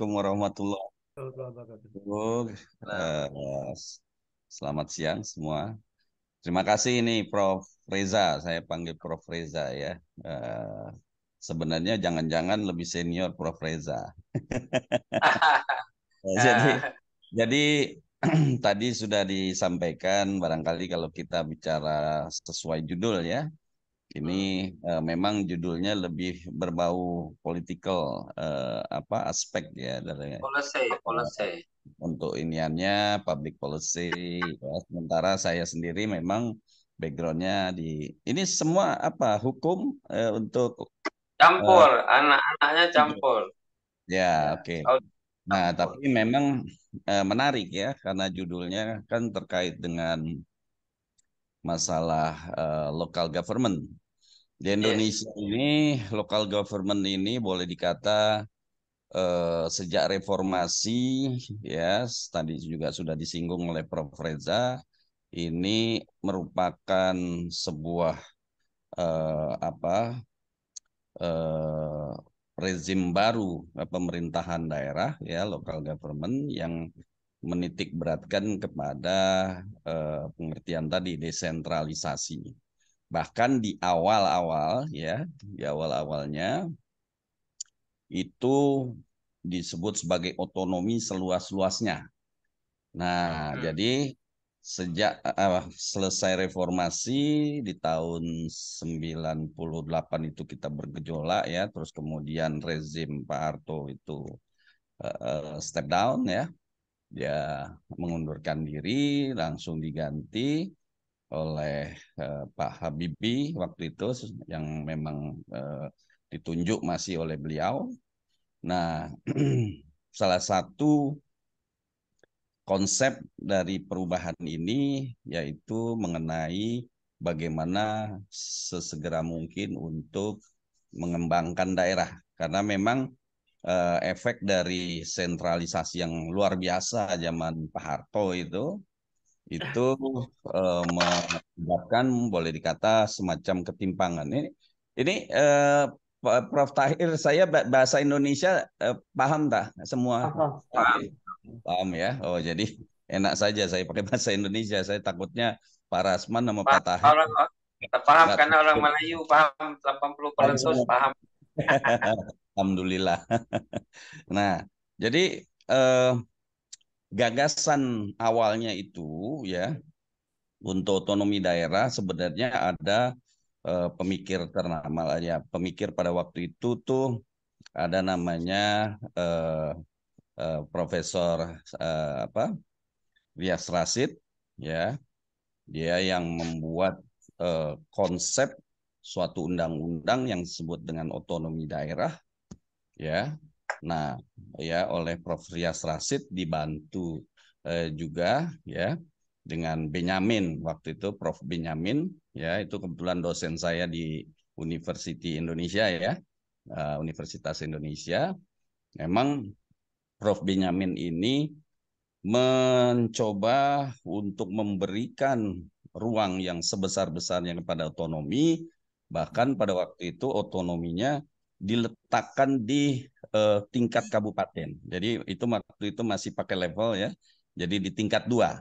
Assalamualaikum warahmatullahi wabarakatuh. selamat siang semua. Terima kasih ini Prof. Reza, saya panggil Prof. Reza ya. Eh, sebenarnya jangan-jangan lebih senior Prof. Reza. jadi, ah. jadi tadi sudah disampaikan barangkali kalau kita bicara sesuai judul ya, ini uh, memang judulnya lebih berbau political uh, apa aspek ya dari policy, policy. Untuk iniannya public policy. Ya. Sementara saya sendiri memang backgroundnya di ini semua apa hukum uh, untuk campur uh, anak-anaknya campur. Ya oke. Okay. Oh, nah tapi memang uh, menarik ya karena judulnya kan terkait dengan masalah uh, local government di iya. Indonesia yeah. ini local government ini boleh dikata eh, sejak reformasi ya tadi juga sudah disinggung oleh Prof Reza ini merupakan sebuah eh, apa eh, rezim baru eh, pemerintahan daerah ya local government yang menitik beratkan kepada eh, pengertian tadi desentralisasi bahkan di awal-awal ya di awal-awalnya itu disebut sebagai otonomi seluas-luasnya. Nah, hmm. jadi sejak uh, selesai reformasi di tahun 98 itu kita bergejolak ya, terus kemudian rezim Pak Harto itu uh, step down ya. Dia mengundurkan diri, langsung diganti oleh eh, Pak Habibie waktu itu yang memang eh, ditunjuk masih oleh beliau. Nah, salah satu konsep dari perubahan ini yaitu mengenai bagaimana sesegera mungkin untuk mengembangkan daerah karena memang eh, efek dari sentralisasi yang luar biasa zaman Pak Harto itu itu eh, menyebabkan boleh dikata semacam ketimpangan. Ini ini eh, Prof Tahir saya bahasa Indonesia eh, paham tak semua? Paham. Paham ya. Oh jadi enak saja saya pakai bahasa Indonesia. Saya takutnya Pak Rasman sama Pak Tahir. Orang, paham karena orang Melayu paham 80 persen paham. Alhamdulillah. nah, jadi eh, gagasan awalnya itu ya untuk otonomi daerah sebenarnya ada eh, pemikir ternama ya pemikir pada waktu itu tuh ada namanya eh, eh, Profesor eh, apa Rias Rasid ya dia yang membuat eh, konsep suatu undang-undang yang disebut dengan otonomi daerah ya Nah, ya oleh Prof Rias Rasid dibantu eh, juga ya dengan Benyamin waktu itu Prof Benyamin ya itu kebetulan dosen saya di University Indonesia ya uh, Universitas Indonesia memang Prof Benyamin ini mencoba untuk memberikan ruang yang sebesar-besarnya kepada otonomi bahkan pada waktu itu otonominya diletakkan di eh, tingkat kabupaten. Jadi itu waktu itu masih pakai level ya. Jadi di tingkat dua.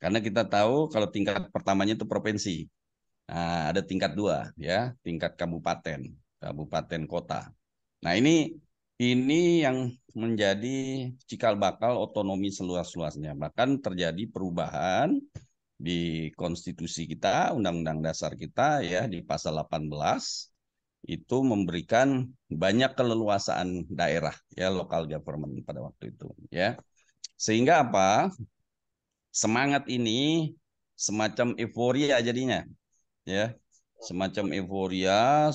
Karena kita tahu kalau tingkat pertamanya itu provinsi. Nah, ada tingkat dua ya, tingkat kabupaten, kabupaten kota. Nah ini ini yang menjadi cikal bakal otonomi seluas-luasnya. Bahkan terjadi perubahan di konstitusi kita, undang-undang dasar kita ya di pasal 18 itu memberikan banyak keleluasaan daerah ya lokal government pada waktu itu ya sehingga apa semangat ini semacam euforia jadinya ya semacam euforia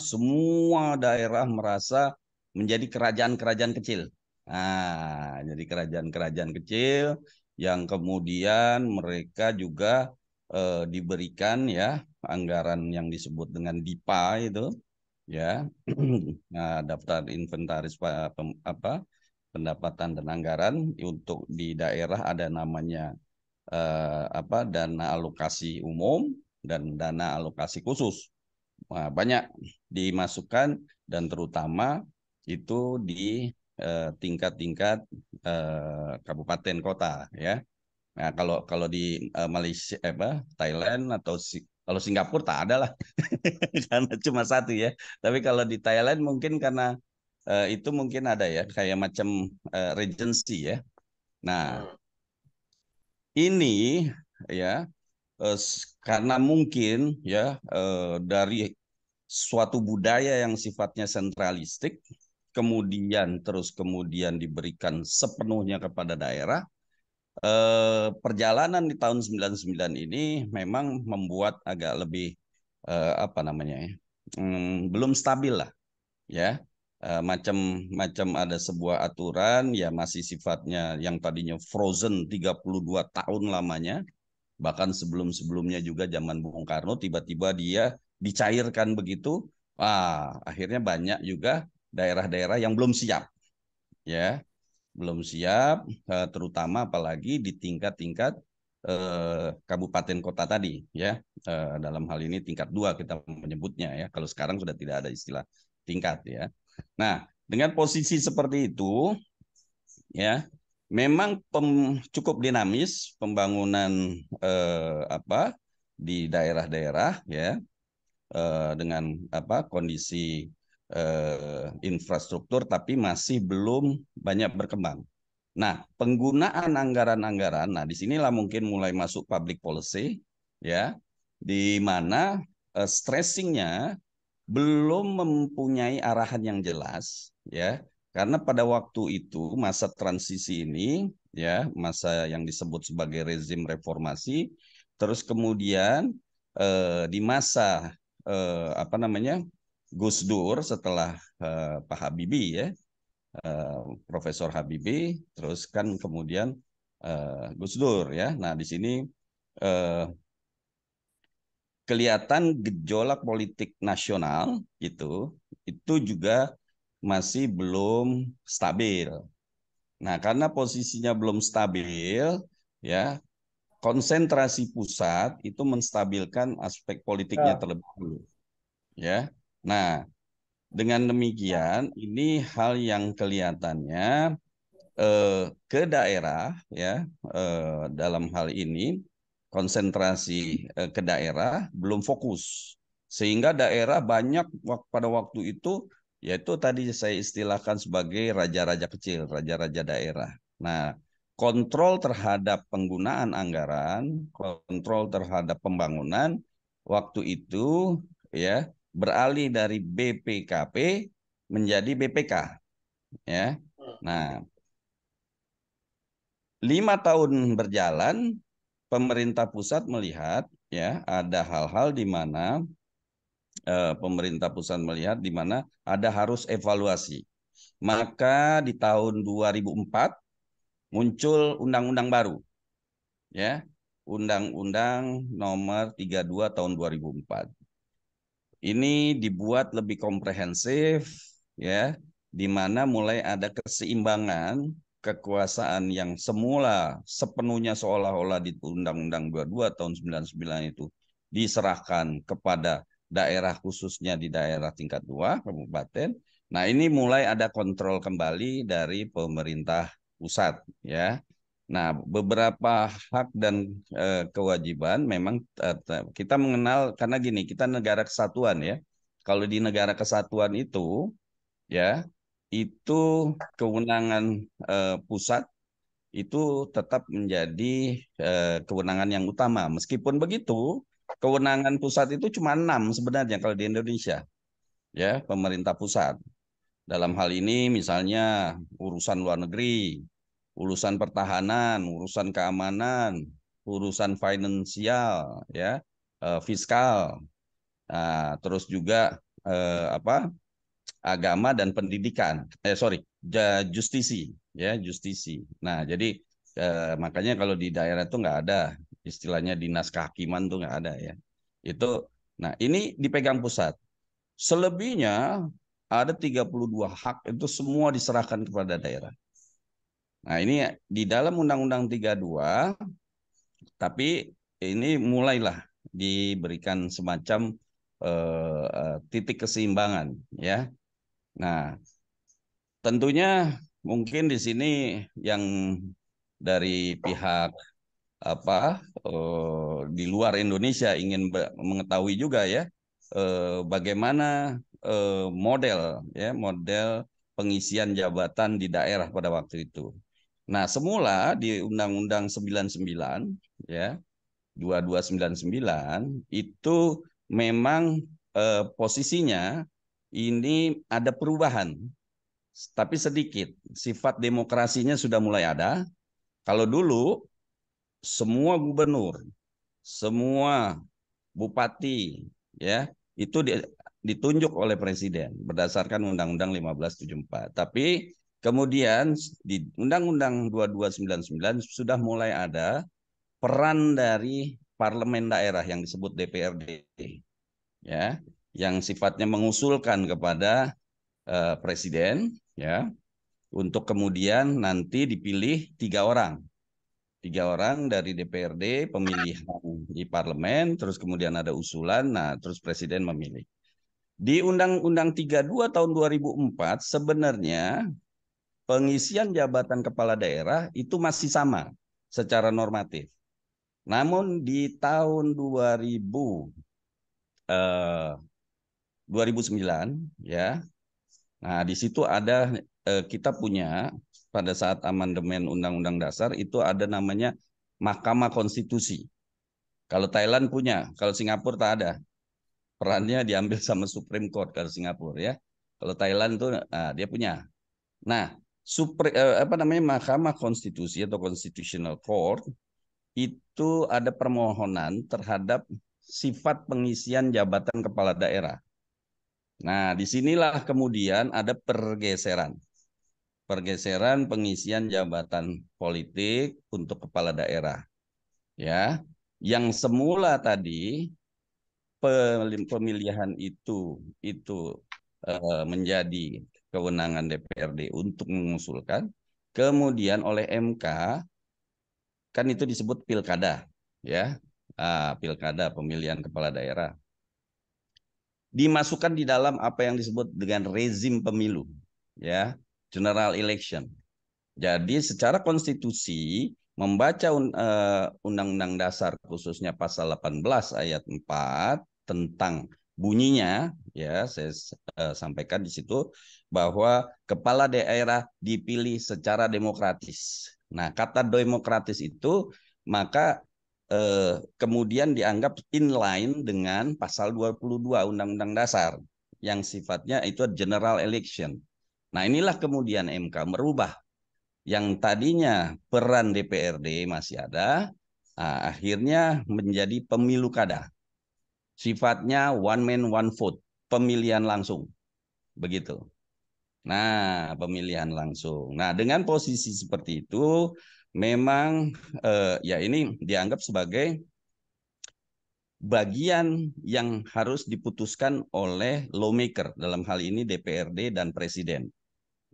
semua daerah merasa menjadi kerajaan-kerajaan kecil nah jadi kerajaan-kerajaan kecil yang kemudian mereka juga eh, diberikan ya anggaran yang disebut dengan DIPA itu ya nah, daftar inventaris apa pendapatan dan anggaran untuk di daerah ada namanya eh, apa dana alokasi umum dan dana alokasi khusus nah, banyak dimasukkan dan terutama itu di eh, tingkat-tingkat eh, eh, kabupaten kota ya Nah, kalau kalau di eh, Malaysia apa Thailand atau kalau Singapura tak ada lah karena cuma satu ya. Tapi kalau di Thailand mungkin karena uh, itu mungkin ada ya kayak macam uh, regency ya. Nah hmm. ini ya uh, karena mungkin ya uh, dari suatu budaya yang sifatnya sentralistik kemudian terus kemudian diberikan sepenuhnya kepada daerah Eh, perjalanan di tahun 99 ini memang membuat agak lebih eh, apa namanya ya hmm, belum stabil lah ya macam-macam eh, ada sebuah aturan ya masih sifatnya yang tadinya frozen 32 tahun lamanya bahkan sebelum-sebelumnya juga zaman Bung Karno tiba-tiba dia dicairkan begitu ah akhirnya banyak juga daerah-daerah yang belum siap ya belum siap, eh, terutama apalagi di tingkat-tingkat eh, kabupaten kota tadi ya eh, dalam hal ini tingkat dua kita menyebutnya ya kalau sekarang sudah tidak ada istilah tingkat ya nah dengan posisi seperti itu ya memang pem, cukup dinamis pembangunan eh, apa di daerah-daerah ya eh, dengan apa kondisi Eh, infrastruktur tapi masih belum banyak berkembang. Nah, penggunaan anggaran-anggaran, nah di sinilah mungkin mulai masuk public policy, ya, di mana eh, stressingnya belum mempunyai arahan yang jelas, ya, karena pada waktu itu masa transisi ini, ya, masa yang disebut sebagai rezim reformasi, terus kemudian eh, di masa eh, apa namanya Gus Dur setelah uh, Pak Habibie ya, uh, Profesor Habibie, terus kan kemudian uh, Gus Dur ya. Nah di sini uh, kelihatan gejolak politik nasional itu itu juga masih belum stabil. Nah, karena posisinya belum stabil, ya konsentrasi pusat itu menstabilkan aspek politiknya ya. terlebih dulu, Ya. Nah, dengan demikian ini hal yang kelihatannya eh, ke daerah ya eh, dalam hal ini konsentrasi eh, ke daerah belum fokus sehingga daerah banyak pada waktu itu yaitu tadi saya istilahkan sebagai raja-raja kecil, raja-raja daerah. Nah, kontrol terhadap penggunaan anggaran, kontrol terhadap pembangunan waktu itu ya beralih dari BPKP menjadi BPK. Ya. Hmm. Nah, lima tahun berjalan, pemerintah pusat melihat ya ada hal-hal di mana eh, pemerintah pusat melihat di mana ada harus evaluasi. Maka di tahun 2004 muncul undang-undang baru. Ya, Undang-Undang Nomor 32 Tahun 2004. Ini dibuat lebih komprehensif ya, di mana mulai ada keseimbangan kekuasaan yang semula sepenuhnya seolah-olah di Undang-Undang 22 tahun 99 itu diserahkan kepada daerah khususnya di daerah tingkat 2 kabupaten. Nah, ini mulai ada kontrol kembali dari pemerintah pusat ya. Nah, beberapa hak dan e, kewajiban memang e, kita mengenal karena gini, kita negara kesatuan ya. Kalau di negara kesatuan itu ya, itu kewenangan e, pusat itu tetap menjadi e, kewenangan yang utama. Meskipun begitu, kewenangan pusat itu cuma enam sebenarnya kalau di Indonesia. Ya, pemerintah pusat. Dalam hal ini misalnya urusan luar negeri, urusan pertahanan, urusan keamanan, urusan finansial, ya, eh, fiskal, nah, terus juga eh, apa agama dan pendidikan, eh sorry, justisi, ya, justisi. Nah, jadi eh, makanya kalau di daerah itu nggak ada istilahnya dinas kehakiman tuh nggak ada ya. Itu, nah ini dipegang pusat. Selebihnya ada 32 hak itu semua diserahkan kepada daerah. Nah, ini di dalam Undang-Undang 32 tapi ini mulailah diberikan semacam eh, eh, titik keseimbangan ya. Nah, tentunya mungkin di sini yang dari pihak apa eh, di luar Indonesia ingin mengetahui juga ya eh, bagaimana eh, model ya model pengisian jabatan di daerah pada waktu itu. Nah, semula di Undang-Undang 99 ya 2299 itu memang eh, posisinya ini ada perubahan tapi sedikit. Sifat demokrasinya sudah mulai ada. Kalau dulu semua gubernur, semua bupati ya, itu di, ditunjuk oleh presiden berdasarkan Undang-Undang 1574. Tapi Kemudian di Undang-Undang 2299 sudah mulai ada peran dari parlemen daerah yang disebut DPRD ya, yang sifatnya mengusulkan kepada uh, presiden ya untuk kemudian nanti dipilih tiga orang. Tiga orang dari DPRD pemilihan di parlemen, terus kemudian ada usulan, nah terus presiden memilih. Di Undang-Undang 32 tahun 2004 sebenarnya pengisian jabatan kepala daerah itu masih sama secara normatif. Namun di tahun 2000 eh, 2009 ya. Nah, di situ ada eh, kita punya pada saat amandemen Undang-Undang Dasar itu ada namanya Mahkamah Konstitusi. Kalau Thailand punya, kalau Singapura tak ada. Perannya diambil sama Supreme Court kalau Singapura ya. Kalau Thailand tuh nah, dia punya. Nah, Supre, eh, apa namanya Mahkamah Konstitusi atau Constitutional Court itu ada permohonan terhadap sifat pengisian jabatan kepala daerah. Nah, disinilah kemudian ada pergeseran. Pergeseran pengisian jabatan politik untuk kepala daerah. Ya, yang semula tadi pemilihan itu itu eh, menjadi kewenangan DPRD untuk mengusulkan, kemudian oleh MK kan itu disebut pilkada, ya, ah, pilkada pemilihan kepala daerah dimasukkan di dalam apa yang disebut dengan rezim pemilu, ya, general election. Jadi secara konstitusi membaca eh, undang-undang dasar khususnya pasal 18 ayat 4 tentang bunyinya ya saya uh, sampaikan di situ bahwa kepala daerah dipilih secara demokratis. Nah, kata demokratis itu maka eh, kemudian dianggap inline dengan pasal 22 Undang-Undang Dasar yang sifatnya itu general election. Nah, inilah kemudian MK merubah yang tadinya peran DPRD masih ada, nah, akhirnya menjadi pemilu kada sifatnya one man one vote, pemilihan langsung. Begitu. Nah, pemilihan langsung. Nah, dengan posisi seperti itu memang eh, ya ini dianggap sebagai bagian yang harus diputuskan oleh lawmaker dalam hal ini DPRD dan presiden.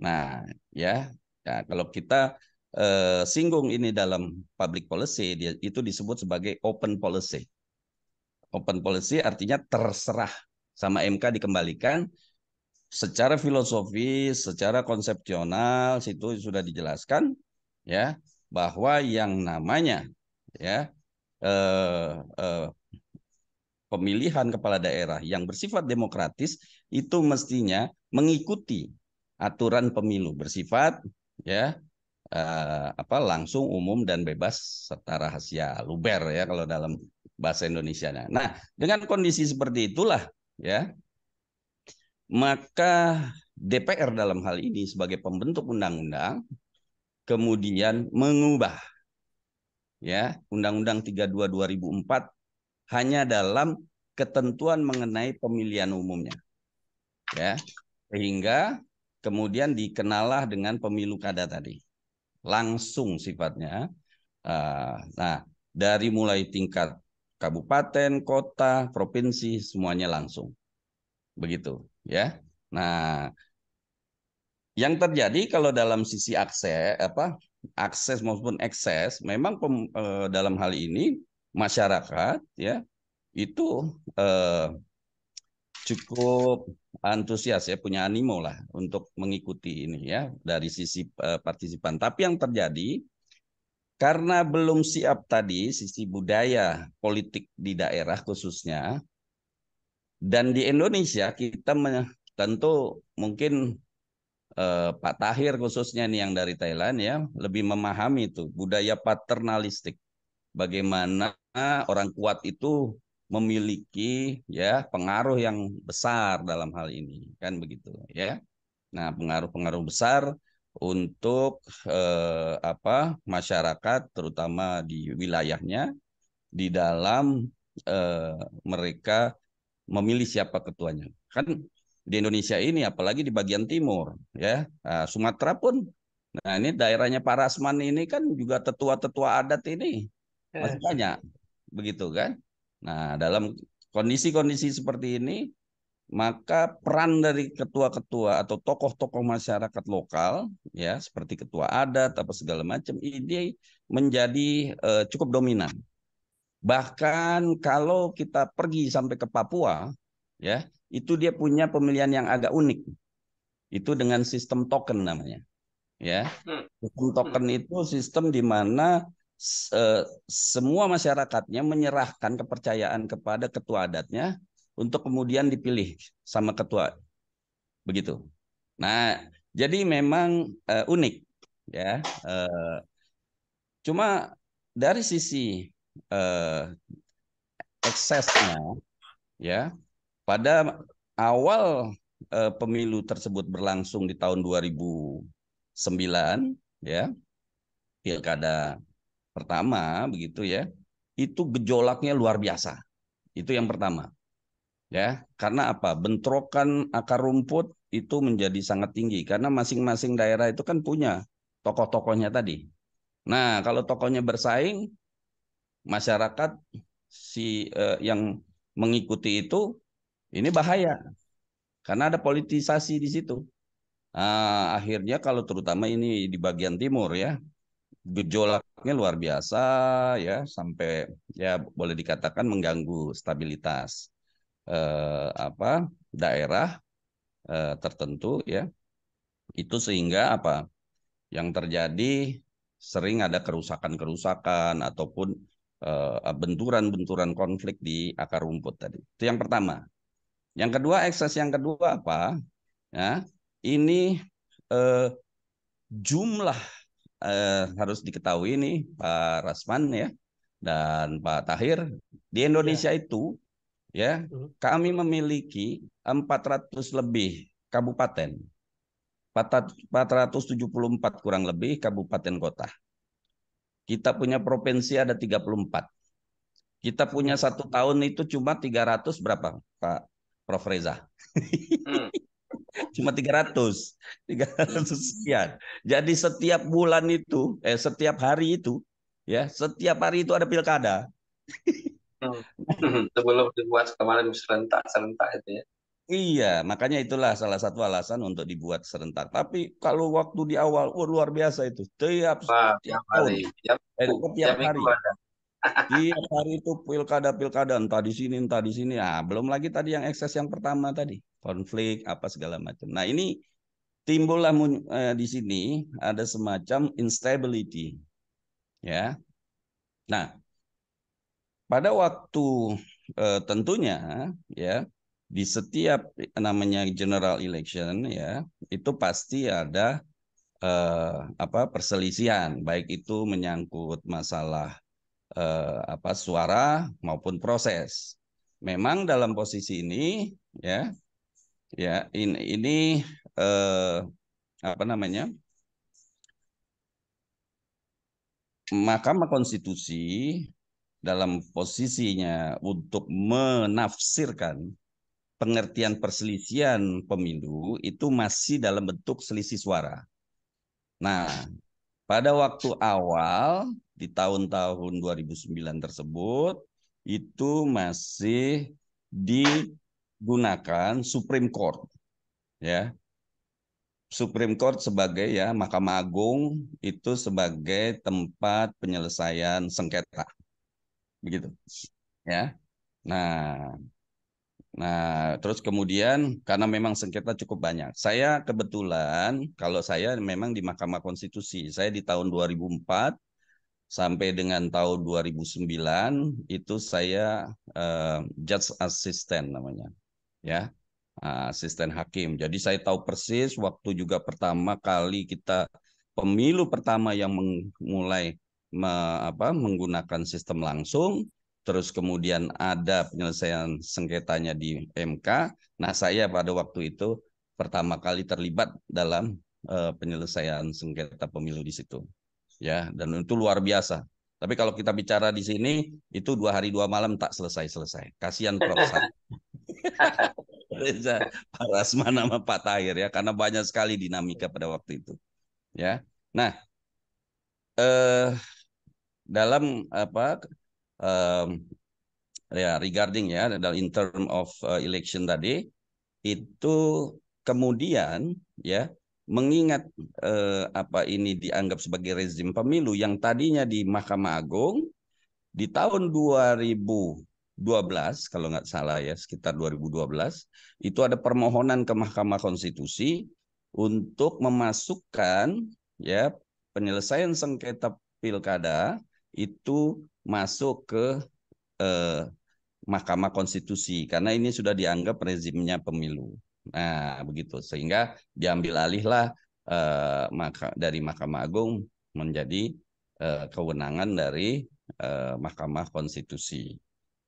Nah, ya, ya kalau kita eh, singgung ini dalam public policy dia, itu disebut sebagai open policy open policy artinya terserah sama MK dikembalikan secara filosofis, secara konsepsional situ sudah dijelaskan ya bahwa yang namanya ya eh, eh, pemilihan kepala daerah yang bersifat demokratis itu mestinya mengikuti aturan pemilu bersifat ya eh, apa langsung umum dan bebas serta rahasia luber ya kalau dalam bahasa Indonesia. Nah, dengan kondisi seperti itulah ya maka DPR dalam hal ini sebagai pembentuk undang-undang kemudian mengubah ya Undang-Undang 32 2004 hanya dalam ketentuan mengenai pemilihan umumnya. Ya. Sehingga kemudian dikenalah dengan pemilu kada tadi. Langsung sifatnya. Ah, nah, dari mulai tingkat kabupaten, kota, provinsi, semuanya langsung. Begitu ya. Nah, yang terjadi kalau dalam sisi akses apa akses maupun ekses memang pem, e, dalam hal ini masyarakat ya itu e, cukup antusias ya punya animo lah untuk mengikuti ini ya dari sisi e, partisipan. Tapi yang terjadi karena belum siap tadi sisi budaya politik di daerah khususnya, dan di Indonesia kita tentu mungkin eh, Pak Tahir khususnya nih yang dari Thailand ya lebih memahami itu budaya paternalistik bagaimana orang kuat itu memiliki ya pengaruh yang besar dalam hal ini kan begitu ya nah pengaruh-pengaruh besar untuk eh, apa masyarakat terutama di wilayahnya di dalam eh, mereka memilih siapa ketuanya. Kan di Indonesia ini apalagi di bagian timur ya nah, Sumatera pun nah ini daerahnya Pak Rasman ini kan juga tetua-tetua adat ini masih iya. banyak begitu kan nah dalam kondisi-kondisi seperti ini maka peran dari ketua-ketua atau tokoh-tokoh masyarakat lokal ya seperti ketua adat apa segala macam ini menjadi uh, cukup dominan. Bahkan kalau kita pergi sampai ke Papua ya, itu dia punya pemilihan yang agak unik. Itu dengan sistem token namanya. Ya. Sistem token itu sistem di mana eh, semua masyarakatnya menyerahkan kepercayaan kepada ketua adatnya untuk kemudian dipilih sama ketua. Begitu. Nah, jadi memang uh, unik ya. Uh, cuma dari sisi uh, eksesnya ya pada awal uh, pemilu tersebut berlangsung di tahun 2009 ya pilkada pertama begitu ya itu gejolaknya luar biasa itu yang pertama ya karena apa bentrokan akar rumput itu menjadi sangat tinggi karena masing-masing daerah itu kan punya tokoh-tokohnya tadi nah kalau tokohnya bersaing masyarakat si eh, yang mengikuti itu ini bahaya karena ada politisasi di situ nah, akhirnya kalau terutama ini di bagian timur ya gejolaknya luar biasa ya sampai ya boleh dikatakan mengganggu stabilitas eh, apa daerah eh, tertentu ya itu sehingga apa yang terjadi sering ada kerusakan-kerusakan ataupun eh, benturan-benturan konflik di akar rumput tadi. Itu yang pertama. Yang kedua, ekses yang kedua apa? Ya, ini eh, jumlah eh, harus diketahui nih Pak Rasman ya dan Pak Tahir di Indonesia ya. itu ya hmm. kami memiliki 400 lebih kabupaten 474 kurang lebih kabupaten kota kita punya provinsi ada 34 kita punya satu tahun itu cuma 300 berapa Pak Prof Reza hmm. tiga cuma 300 300 sekian jadi setiap bulan itu eh setiap hari itu ya setiap hari itu ada pilkada Hmm. Sebelum dibuat kemarin serentak serentak itu ya. Iya, makanya itulah salah satu alasan untuk dibuat serentak. Tapi kalau waktu di awal, wah oh, luar biasa itu. Tiap, Wah, tiap, tiap hari, tiap, eh, tiap, tiap hari. tiap hari itu pilkada-pilkada, entah di sini, entah di sini. Ah, belum lagi tadi yang ekses yang pertama tadi, konflik apa segala macam. Nah, ini timbullah eh, di sini ada semacam instability. Ya. Nah, pada waktu eh, tentunya ya di setiap namanya general election ya itu pasti ada eh, apa perselisihan baik itu menyangkut masalah eh, apa suara maupun proses memang dalam posisi ini ya ya ini ini eh, apa namanya Mahkamah Konstitusi dalam posisinya untuk menafsirkan pengertian perselisihan pemilu itu masih dalam bentuk selisih suara. Nah, pada waktu awal di tahun-tahun 2009 tersebut itu masih digunakan Supreme Court ya. Supreme Court sebagai ya Mahkamah Agung itu sebagai tempat penyelesaian sengketa begitu ya nah Nah, terus kemudian karena memang sengketa cukup banyak. Saya kebetulan kalau saya memang di Mahkamah Konstitusi. Saya di tahun 2004 sampai dengan tahun 2009 itu saya uh, judge assistant namanya. Ya. Eh, asisten hakim. Jadi saya tahu persis waktu juga pertama kali kita pemilu pertama yang mulai me, apa, menggunakan sistem langsung, terus kemudian ada penyelesaian sengketanya di MK. Nah, saya pada waktu itu pertama kali terlibat dalam uh, penyelesaian sengketa pemilu di situ. Ya, dan itu luar biasa. Tapi kalau kita bicara di sini, itu dua hari dua malam tak selesai-selesai. Kasihan Prof. Reza Pak Rasman sama Pak Tahir ya, karena banyak sekali dinamika pada waktu itu. Ya, nah, eh, dalam apa um, ya regarding ya dalam in term of eh, election tadi itu kemudian ya mengingat eh, apa ini dianggap sebagai rezim pemilu yang tadinya di Mahkamah Agung di tahun 2012 kalau nggak salah ya sekitar 2012 itu ada permohonan ke Mahkamah Konstitusi untuk memasukkan ya penyelesaian sengketa pilkada itu masuk ke eh, Mahkamah Konstitusi karena ini sudah dianggap rezimnya pemilu. Nah, begitu sehingga diambil alihlah eh, dari Mahkamah Agung menjadi eh, kewenangan dari eh, Mahkamah Konstitusi.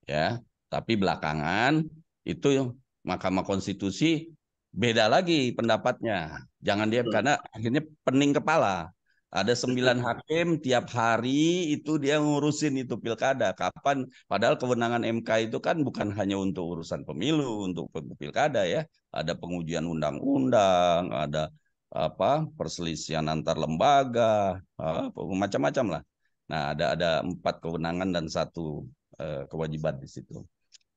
Ya, tapi belakangan itu Mahkamah Konstitusi beda lagi pendapatnya. Jangan dia karena akhirnya pening kepala. Ada sembilan hakim tiap hari itu dia ngurusin itu pilkada. Kapan? Padahal kewenangan MK itu kan bukan hanya untuk urusan pemilu, untuk pilkada ya. Ada pengujian undang-undang, ada apa perselisihan antar lembaga, macam-macam lah. Nah, ada ada empat kewenangan dan satu eh, kewajiban di situ.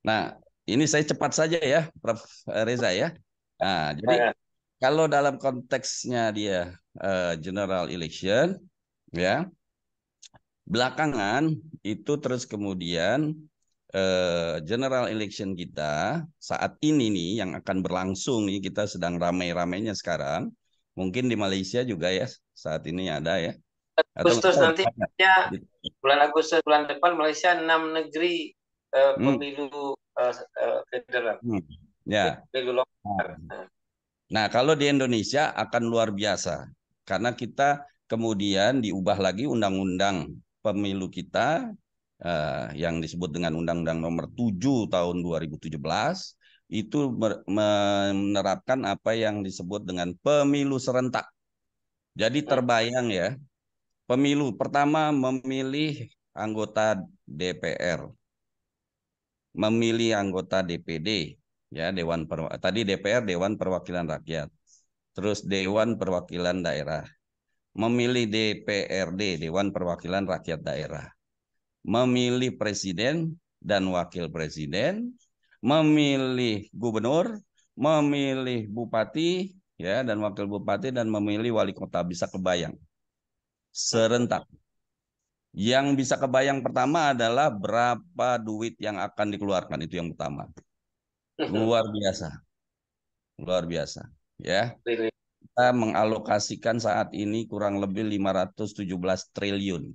Nah, ini saya cepat saja ya, Prof. Reza ya. Nah, jadi iya. kalau dalam konteksnya dia uh, general election ya belakangan itu terus kemudian uh, general election kita saat ini nih yang akan berlangsung nih kita sedang ramai-ramainya sekarang mungkin di Malaysia juga ya saat ini ada ya Agustus Atau, nanti ya, gitu. bulan Agustus bulan depan Malaysia enam negeri uh, pemilu hmm. uh, federal hmm. ya pemilu lokal nah kalau di Indonesia akan luar biasa karena kita kemudian diubah lagi undang-undang pemilu kita eh, yang disebut dengan Undang-Undang Nomor 7 Tahun 2017 itu menerapkan apa yang disebut dengan pemilu serentak. Jadi terbayang ya, pemilu pertama memilih anggota DPR, memilih anggota DPD, ya Dewan Perwakilan, tadi DPR Dewan Perwakilan Rakyat, terus Dewan Perwakilan Daerah, memilih DPRD Dewan Perwakilan Rakyat Daerah, memilih presiden dan wakil presiden, memilih gubernur, memilih bupati ya dan wakil bupati dan memilih wali kota bisa kebayang serentak. Yang bisa kebayang pertama adalah berapa duit yang akan dikeluarkan itu yang pertama. Luar biasa. Luar biasa. Ya. ya kita mengalokasikan saat ini kurang lebih 517 triliun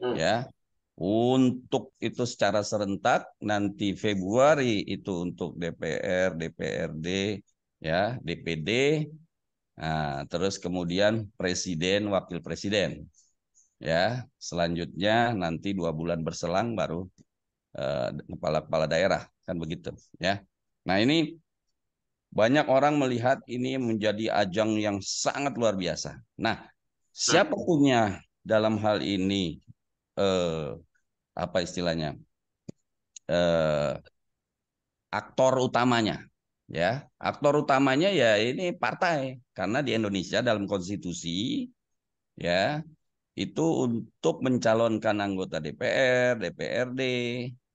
hmm. ya untuk itu secara serentak nanti Februari itu untuk DPR, DPRD, ya DPD, nah, terus kemudian Presiden, Wakil Presiden, ya selanjutnya nanti dua bulan berselang baru eh, kepala-kepala eh, -kepala daerah kan begitu ya. Nah ini banyak orang melihat ini menjadi ajang yang sangat luar biasa. Nah, siapa punya dalam hal ini eh, apa istilahnya? Eh, aktor utamanya, ya. Aktor utamanya ya ini partai karena di Indonesia dalam konstitusi ya itu untuk mencalonkan anggota DPR, DPRD,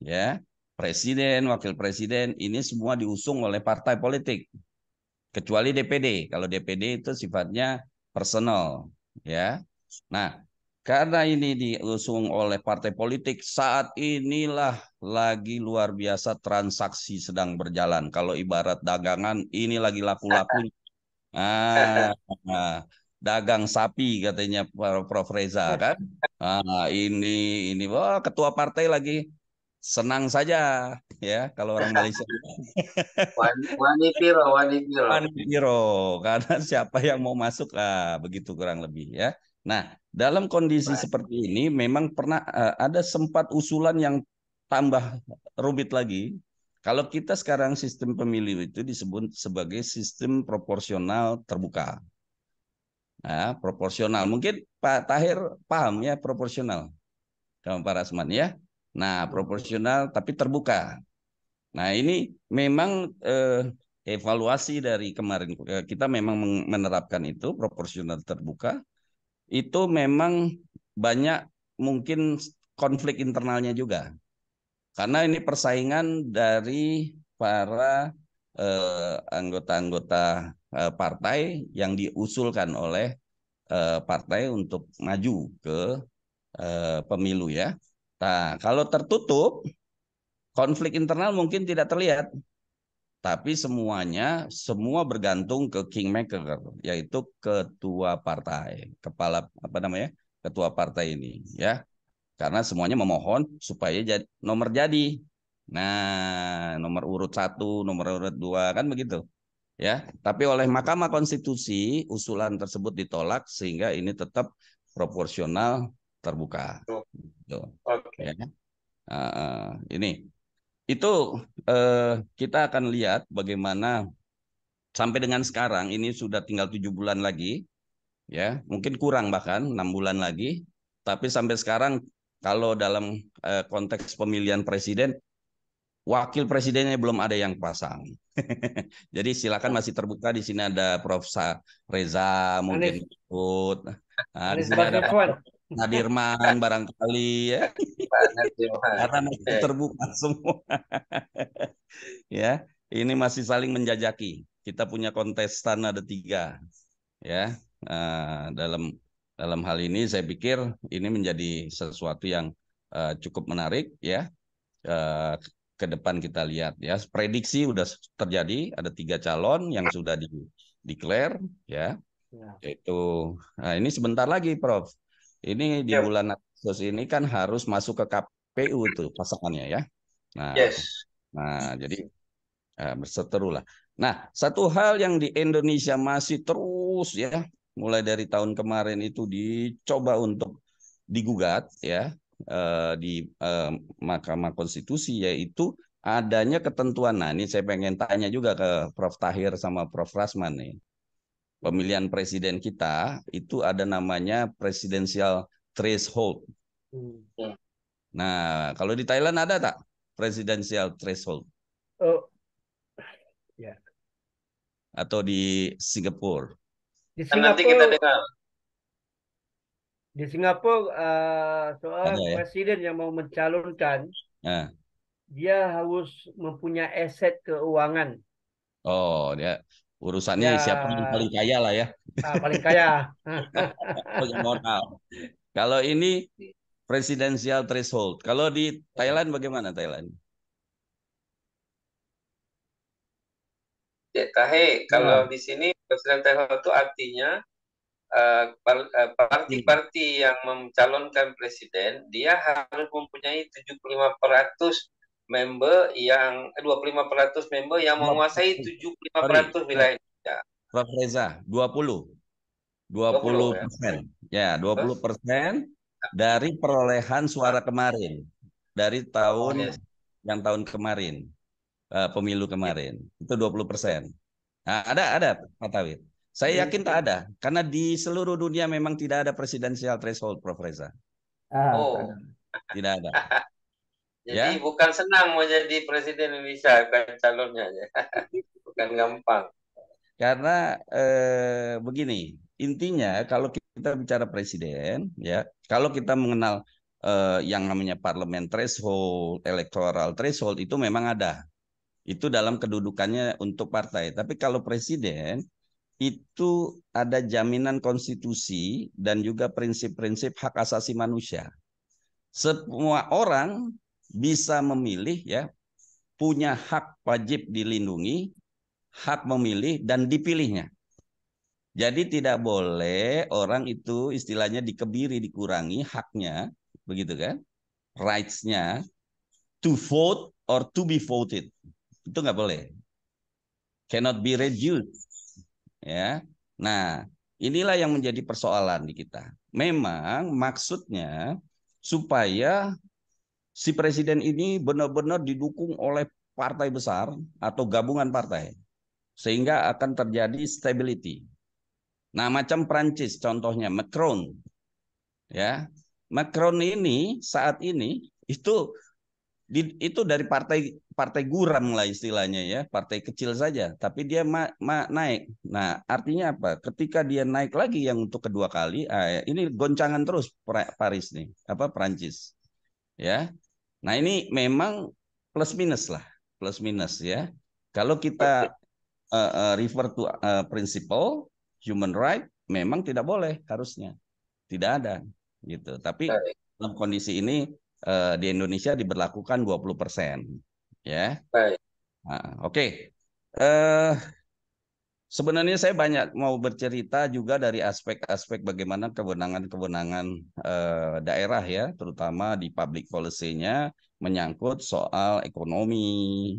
ya Presiden, wakil presiden, ini semua diusung oleh partai politik. Kecuali DPD. Kalau DPD itu sifatnya personal, ya. Nah, karena ini diusung oleh partai politik, saat inilah lagi luar biasa transaksi sedang berjalan. Kalau ibarat dagangan, ini lagi laku laku. Ah, ah, dagang sapi katanya Prof Reza kan. Ah, ini ini wah ketua partai lagi senang saja ya kalau orang Malaysia. wanipiro, wanipiro. Wanipiro, karena siapa yang mau masuk lah begitu kurang lebih ya. Nah, dalam kondisi seperti ini memang pernah uh, ada sempat usulan yang tambah rumit lagi. Kalau kita sekarang sistem pemilu itu disebut sebagai sistem proporsional terbuka. Nah, proporsional. Mungkin Pak Tahir paham ya proporsional. Kamu Pak Rasman ya. Nah, proporsional tapi terbuka. Nah, ini memang eh, evaluasi dari kemarin kita memang menerapkan itu proporsional terbuka. Itu memang banyak mungkin konflik internalnya juga. Karena ini persaingan dari para eh, anggota-anggota eh, partai yang diusulkan oleh eh, partai untuk maju ke eh, pemilu ya. Nah, kalau tertutup, konflik internal mungkin tidak terlihat. Tapi semuanya, semua bergantung ke kingmaker, yaitu ketua partai, kepala apa namanya, ketua partai ini, ya. Karena semuanya memohon supaya jadi, nomor jadi. Nah, nomor urut satu, nomor urut dua, kan begitu ya. Tapi oleh Mahkamah Konstitusi usulan tersebut ditolak sehingga ini tetap proporsional terbuka. Gitu. Oke. Okay. Ya. Uh, ini itu uh, kita akan lihat bagaimana sampai dengan sekarang ini sudah tinggal tujuh bulan lagi, ya mungkin kurang bahkan enam bulan lagi. Tapi sampai sekarang kalau dalam uh, konteks pemilihan presiden wakil presidennya belum ada yang pasang. Jadi silakan masih terbuka di sini ada Prof. Reza mungkin ikut. Nah, di sini ada Pak Nadirman barangkali ya. Karena masih iya. terbuka semua. ya, ini masih saling menjajaki. Kita punya kontestan ada tiga, ya. Uh, dalam dalam hal ini saya pikir ini menjadi sesuatu yang uh, cukup menarik, ya. Uh, ke depan kita lihat ya prediksi sudah terjadi ada tiga calon yang sudah di declare ya, ya. Itu nah ini sebentar lagi prof ini di yep. bulan Agustus ini kan harus masuk ke KPU tuh pasangannya ya. Nah, yes. nah jadi eh, berseteru lah. Nah, satu hal yang di Indonesia masih terus ya, mulai dari tahun kemarin itu dicoba untuk digugat ya eh, di eh, Mahkamah Konstitusi yaitu adanya ketentuan. Nah, ini saya pengen tanya juga ke Prof Tahir sama Prof Rasman nih pemilihan presiden kita itu ada namanya presidensial threshold. Hmm. Nah, kalau di Thailand ada tak presidensial threshold? Oh, ya. Yeah. Atau di Singapura? Di Singapura. Nanti kita dengar. Di Singapura eh, soal ya? presiden yang mau mencalonkan, nah. dia harus mempunyai aset keuangan. Oh, dia urusannya ya. siapa yang paling kaya lah ya. Nah, paling kaya. paling modal. Kalau ini presidensial threshold. Kalau di Thailand bagaimana Thailand? Ya, Tahe, kalau hmm. di sini presiden threshold itu artinya eh, eh, parti-parti uh, yang mencalonkan presiden, dia harus mempunyai 75% member yang 25% eh, member yang menguasai 75% wilayah Indonesia. Prof Reza, 20. 20 ya. persen, ya. ya 20 persen dari perolehan suara kemarin dari tahun yang tahun kemarin eh, pemilu kemarin itu 20 persen. Nah, ada ada Pak Tawid. Saya iya, yakin iya. tak ada karena di seluruh dunia memang tidak ada presidensial threshold, Prof Reza. Oh. Tidak ada. Jadi ya? bukan senang mau jadi presiden Indonesia, bukan calonnya ya. bukan gampang. Karena eh, begini, intinya kalau kita bicara presiden, ya, kalau kita mengenal eh, yang namanya parlemen threshold, electoral threshold itu memang ada. Itu dalam kedudukannya untuk partai. Tapi kalau presiden itu ada jaminan konstitusi dan juga prinsip-prinsip hak asasi manusia. Semua orang bisa memilih ya punya hak wajib dilindungi, hak memilih dan dipilihnya. Jadi tidak boleh orang itu istilahnya dikebiri, dikurangi haknya, begitu kan? rightsnya to vote or to be voted. Itu nggak boleh. Cannot be reduced. Ya. Nah, inilah yang menjadi persoalan di kita. Memang maksudnya supaya si presiden ini benar-benar didukung oleh partai besar atau gabungan partai sehingga akan terjadi stability. Nah, macam Prancis contohnya Macron. Ya. Macron ini saat ini itu di, itu dari partai partai guram lah istilahnya ya, partai kecil saja, tapi dia ma, ma, naik. Nah, artinya apa? Ketika dia naik lagi yang untuk kedua kali, ah, ini goncangan terus Paris nih, apa Prancis. Ya. Nah ini memang plus minus lah, plus minus ya. Kalau kita uh, uh, refer to uh, principle human right, memang tidak boleh harusnya, tidak ada gitu. Tapi dalam kondisi ini uh, di Indonesia diberlakukan 20 persen, ya. Baik. Nah, Oke, okay. uh, Sebenarnya saya banyak mau bercerita juga dari aspek-aspek bagaimana kewenangan-kewenangan eh, daerah ya, terutama di public policy-nya menyangkut soal ekonomi,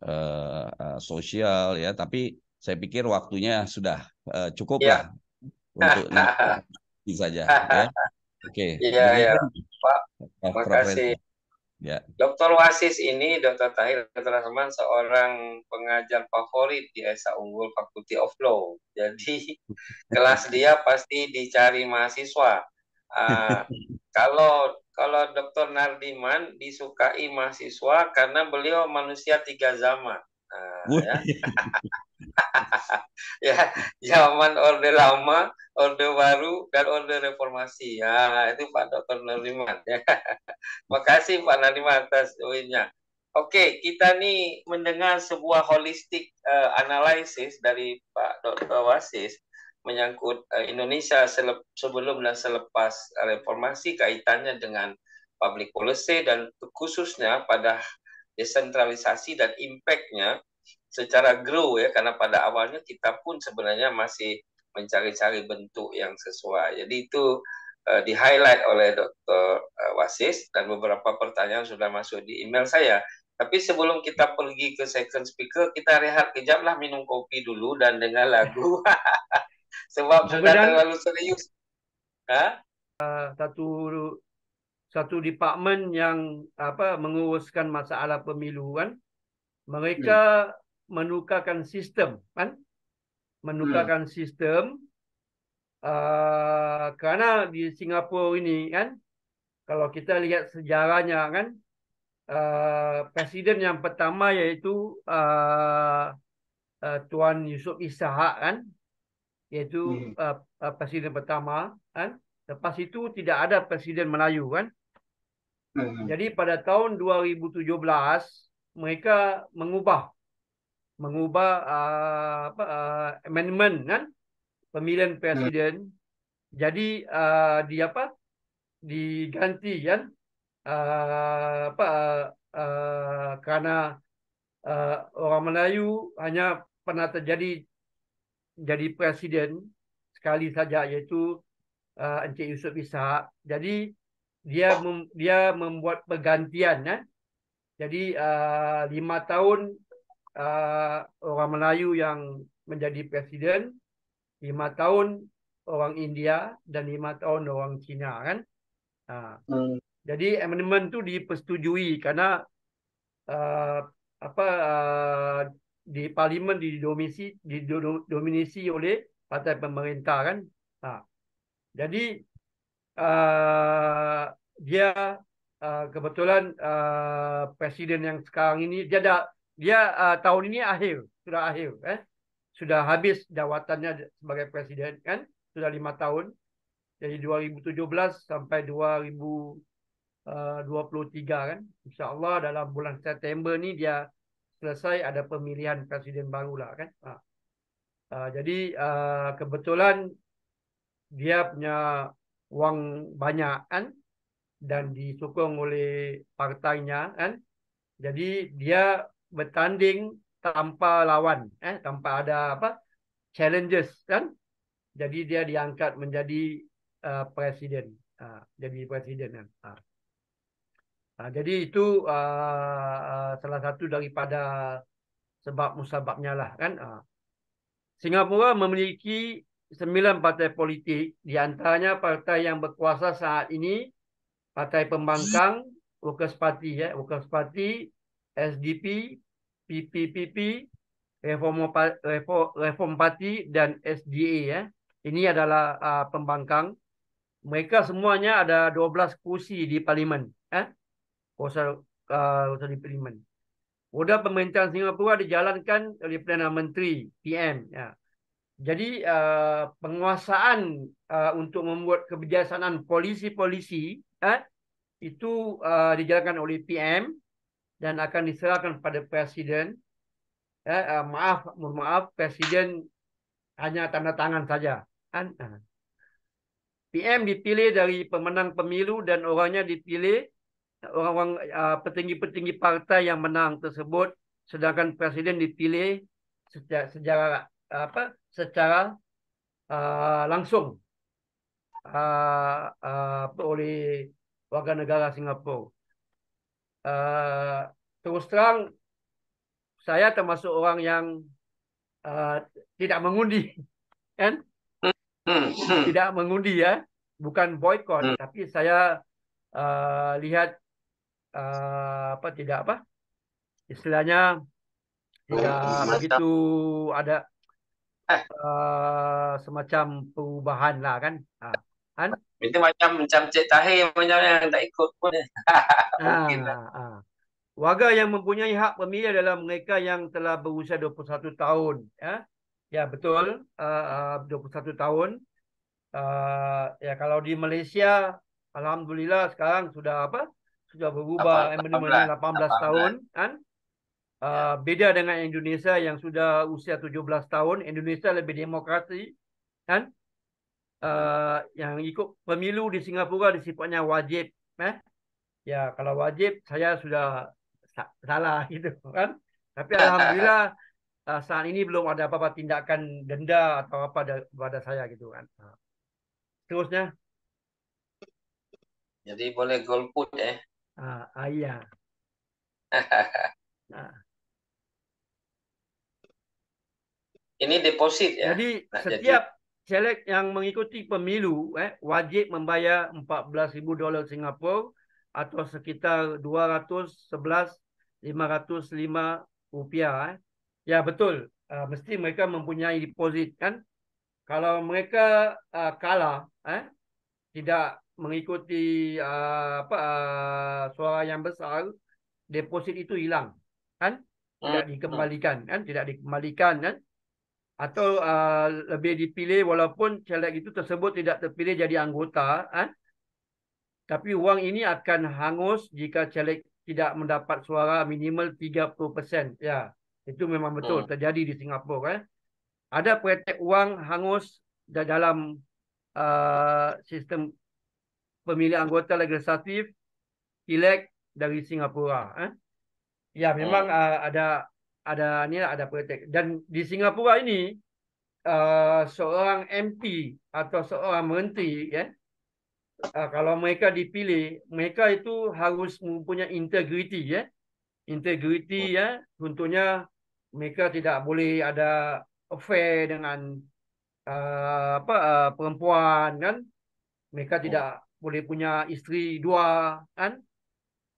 eh, eh sosial ya. Tapi saya pikir waktunya sudah eh, cukup ya. lah untuk nanti saja. Ya. Oke. Iya, ya, Pak, terima kasih. Ya. Dokter Wasis ini, Dokter Tahir Dr. Rahman, seorang pengajar favorit di ESA Unggul Fakulti of Law. Jadi kelas dia pasti dicari mahasiswa. Uh, kalau kalau Dokter Nardiman disukai mahasiswa karena beliau manusia tiga zaman ya. ya, zaman Orde Lama, Orde Baru, dan Orde Reformasi. Ya, itu Pak Dokter Nariman. Ya. Makasih Pak Nariman atas duitnya Oke, kita nih mendengar sebuah holistik uh, analisis dari Pak Dokter Wasis menyangkut uh, Indonesia sebelum dan selepas reformasi kaitannya dengan public policy dan khususnya pada desentralisasi dan impactnya secara grow ya karena pada awalnya kita pun sebenarnya masih mencari-cari bentuk yang sesuai. Jadi itu uh, eh, di highlight oleh Dr. Eh, Wasis dan beberapa pertanyaan sudah masuk di email saya. Tapi sebelum kita pergi ke second speaker, kita rehat kejap lah minum kopi dulu dan dengar lagu. Sebab sudah terlalu serius. Ha? Uh, eh, satu satu departemen yang apa menguruskan masalah pemilu kan mereka hmm. menukarkan sistem kan menukarkan hmm. sistem uh, kerana di Singapura ini kan kalau kita lihat sejarahnya kan uh, presiden yang pertama iaitu uh, uh, tuan Yusof Ishak kan iaitu hmm. uh, uh presiden pertama kan lepas itu tidak ada presiden Melayu kan Hmm. Jadi pada tahun 2017 mereka mengubah mengubah uh, apa uh, amendment kan pemilihan presiden hmm. jadi uh, di apa diganti kan uh, apa uh, uh, kerana uh, orang Melayu hanya pernah terjadi jadi presiden sekali saja yaitu uh, Encik Yusuf Ishak jadi dia mem, dia membuat pergantian ya. Jadi ah, lima tahun uh, orang Melayu yang menjadi presiden, lima tahun orang India dan lima tahun orang Cina kan. Uh, hmm. Jadi amendment tu dipersetujui karena uh, apa uh, di parlimen didominasi didominasi oleh partai pemerintah kan. Uh, jadi uh, dia uh, kebetulan uh, presiden yang sekarang ini dia dah dia uh, tahun ini akhir sudah akhir eh sudah habis jawatannya sebagai presiden kan sudah lima tahun dari 2017 sampai 2023 kan insyaallah dalam bulan September ni dia selesai ada pemilihan presiden baru lah kan ha. uh, jadi uh, kebetulan dia punya wang banyak kan dan disokong oleh partainya kan jadi dia bertanding tanpa lawan eh tanpa ada apa challenges kan jadi dia diangkat menjadi uh, presiden uh, jadi presiden kan uh. Uh, jadi itu uh, uh, salah satu daripada sebab musababnya lah kan uh. Singapura memiliki sembilan partai politik di antaranya partai yang berkuasa saat ini Partai Pembangkang, Workers Party ya, Workers Party, SDP, PPPP, Reform Reform Party dan SDA ya. Ini adalah uh, pembangkang. Mereka semuanya ada 12 kursi di parlimen ya. Kuasa uh, di parlimen. Roda pemerintahan Singapura dijalankan oleh Perdana Menteri PM ya. Jadi uh, penguasaan uh, untuk membuat kebijaksanaan polisi-polisi eh, itu uh, dijalankan oleh PM dan akan diserahkan pada presiden. Eh, uh, maaf, maaf, presiden hanya tanda tangan saja. Kan? PM dipilih dari pemenang pemilu dan orangnya dipilih orang-orang uh, petinggi-petinggi partai yang menang tersebut, sedangkan presiden dipilih secara, secara apa secara uh, langsung uh, uh, oleh warga negara Singapura. Uh, terus terang saya termasuk orang yang uh, tidak mengundi, kan? tidak mengundi ya, bukan boykot, hmm. tapi saya uh, lihat uh, apa tidak apa istilahnya tidak begitu ada uh, semacam perubahan lah kan. Ha. Han? Itu macam macam Cik Tahir macam yang tak ikut pun. Ha, Mungkin ha, Ha. Warga yang mempunyai hak pemilih adalah mereka yang telah berusia 21 tahun. Ya, ya betul. Uh, uh, 21 tahun. Uh, ya kalau di Malaysia, Alhamdulillah sekarang sudah apa? Sudah berubah. 18, 18, 18, 18 tahun. 18. Kan? Uh, beda dengan Indonesia yang sudah usia 17 tahun, Indonesia lebih demokrasi kan? Uh, yang ikut pemilu di Singapura disifatnya wajib, eh? Ya, kalau wajib saya sudah salah gitu kan. Tapi alhamdulillah uh, saat ini belum ada apa-apa tindakan denda atau apa pada saya gitu kan. Nah, Terusnya. Jadi boleh golput ya Ah, iya. nah. Ini deposit ya. Jadi nah, setiap jadi... caleg yang mengikuti pemilu eh, wajib membayar ribu dolar Singapura atau sekitar 211.505 rupiah. Eh. Ya betul, uh, mesti mereka mempunyai deposit kan. Kalau mereka uh, kalah, eh, tidak mengikuti uh, apa uh, suara yang besar, deposit itu hilang kan? Tidak hmm, hmm. dikembalikan kan? Tidak dikembalikan kan? atau uh, lebih dipilih walaupun caleg itu tersebut tidak terpilih jadi anggota eh? tapi wang ini akan hangus jika caleg tidak mendapat suara minimal 30% ya itu memang betul hmm. terjadi di Singapura eh? ada praktik wang hangus dalam uh, sistem pemilih anggota legislatif elek dari Singapura eh? ya memang hmm. uh, ada ada ni lah ada politik dan di Singapura ini uh, seorang MP atau seorang menteri ya uh, kalau mereka dipilih mereka itu harus mempunyai integriti ya integriti ya yeah. contohnya mereka tidak boleh ada affair dengan uh, apa uh, perempuan kan mereka tidak boleh punya isteri dua kan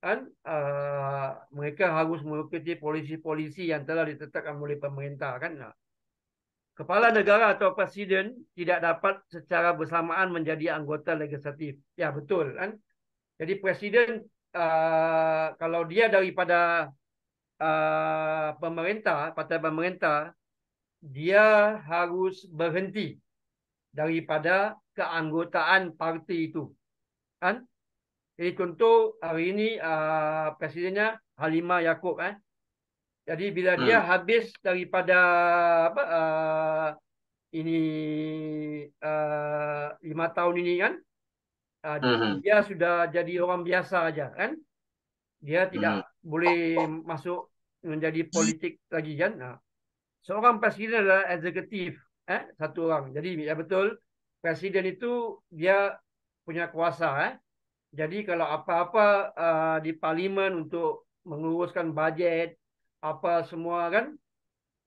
kan uh, mereka harus mengikuti polisi-polisi yang telah ditetapkan oleh pemerintah. Kan? Kepala negara atau presiden tidak dapat secara bersamaan menjadi anggota legislatif. Ya, betul. Kan? Jadi presiden, uh, kalau dia daripada uh, pemerintah, partai pemerintah, dia harus berhenti daripada keanggotaan parti itu. Kan? Jadi contoh hari ini uh, presidennya Halimah Yaakob eh. Jadi bila hmm. dia habis daripada apa uh, ini uh, lima tahun ini kan uh, hmm. dia sudah jadi orang biasa saja. kan. Dia tidak hmm. boleh masuk menjadi politik lagi kan. Nah, seorang presiden adalah eksekutif eh satu orang. Jadi ya betul presiden itu dia punya kuasa eh. Jadi kalau apa-apa uh, di parlimen untuk menguruskan bajet apa semua kan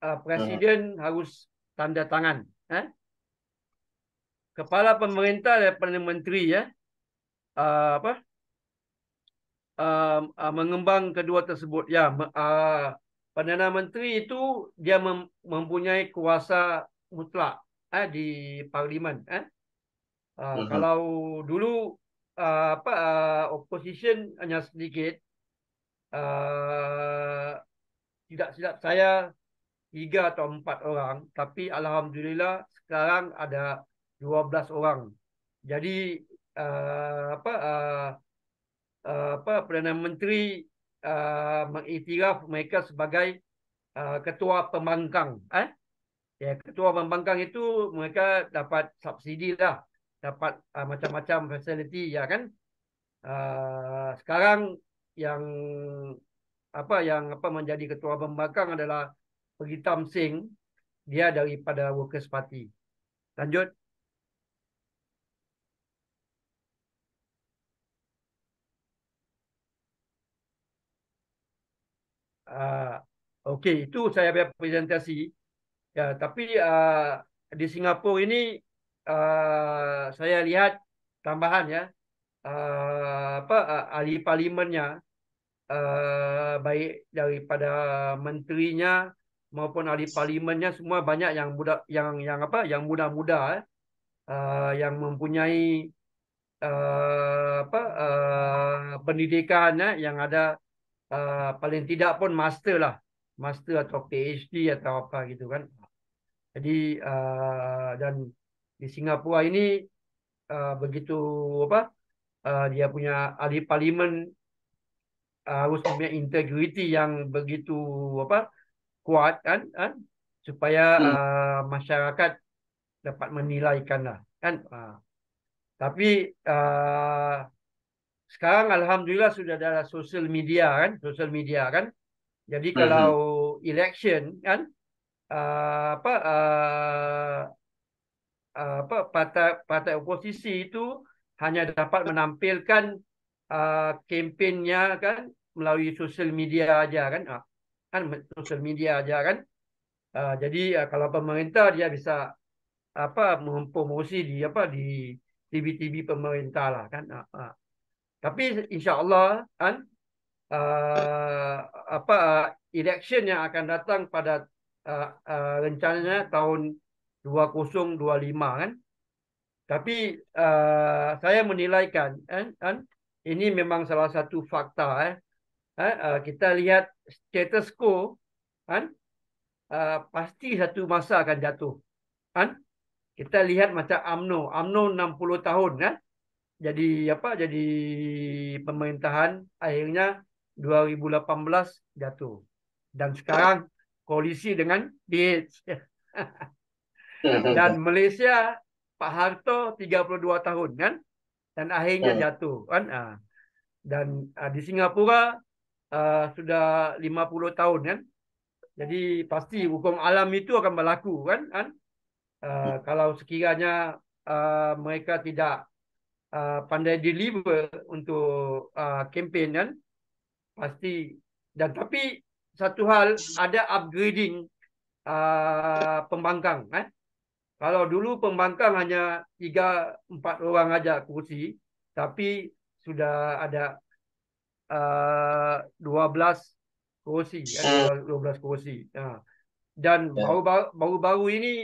uh, presiden uh. harus tanda tangan eh? Kepala pemerintah Perdana menteri ya. Uh, apa? Uh, uh, mengembang kedua tersebut ya uh, Perdana Menteri itu dia mem- mempunyai kuasa mutlak eh, di parlimen. Eh. Uh, uh-huh. Kalau dulu uh, apa uh, opposition hanya sedikit. Uh, tidak silap saya tiga atau empat orang, tapi alhamdulillah sekarang ada dua belas orang. Jadi uh, apa uh, uh, apa perdana menteri uh, mengiktiraf mereka sebagai uh, ketua pembangkang. Eh? Ya, ketua pembangkang itu mereka dapat subsidi lah dapat uh, macam-macam facility ya kan uh, sekarang yang apa yang apa menjadi ketua pembangkang adalah Peritam Singh dia daripada Workers Party lanjut Uh, Okey, itu saya biar presentasi. Ya, tapi uh, di Singapura ini Eh, saya lihat tambahan ya uh, apa uh, ahli parlimennya uh, baik daripada menterinya maupun ahli parlimennya semua banyak yang muda yang yang apa yang muda-muda eh, uh, yang mempunyai uh, apa uh, pendidikan eh, yang ada uh, paling tidak pun master lah master atau PhD atau apa gitu kan jadi uh, dan di Singapura ini uh, begitu apa uh, dia punya ahli parlimen uh, harus punya integriti yang begitu apa kuat kan, kan? supaya hmm. uh, masyarakat dapat menilaikan lah kan uh. tapi uh, sekarang alhamdulillah sudah ada social media kan social media kan jadi hmm. kalau hmm. election kan uh, apa uh, Eh, apa partai partai oposisi itu hanya dapat menampilkan uh, kampanyenya kan melalui sosial media aja kan uh, kan sosial media aja kan uh, jadi uh, kalau pemerintah dia bisa apa mempromosi di apa di TV-TV pemerintah lah kan uh, uh. tapi insyaallah kan uh, apa uh, election yang akan datang pada uh, uh, rencananya tahun 2025 kan. Tapi uh, saya menilaikan kan, kan ini memang salah satu fakta eh. uh, kita lihat status quo kan uh, pasti satu masa akan jatuh. Kan? Kita lihat macam AMNO, AMNO 60 tahun kan. Jadi apa? Jadi pemerintahan akhirnya 2018 jatuh. Dan sekarang koalisi dengan Bates. Dan Malaysia, Pak Harto 32 tahun kan? Dan akhirnya hmm. jatuh kan? Ah. Dan ah, di Singapura ah, sudah 50 tahun kan? Jadi pasti hukum alam itu akan berlaku kan? kan? Hmm. kalau sekiranya mereka tidak pandai deliver untuk kempen kan? Pasti. Dan tapi satu hal ada upgrading pembangkang kan eh? Kalau dulu pembangkang hanya tiga empat orang aja kursi, tapi sudah ada eh, dua belas kursi, hmm. dua belas kursi. Nah. Dan ya. baru-baru ini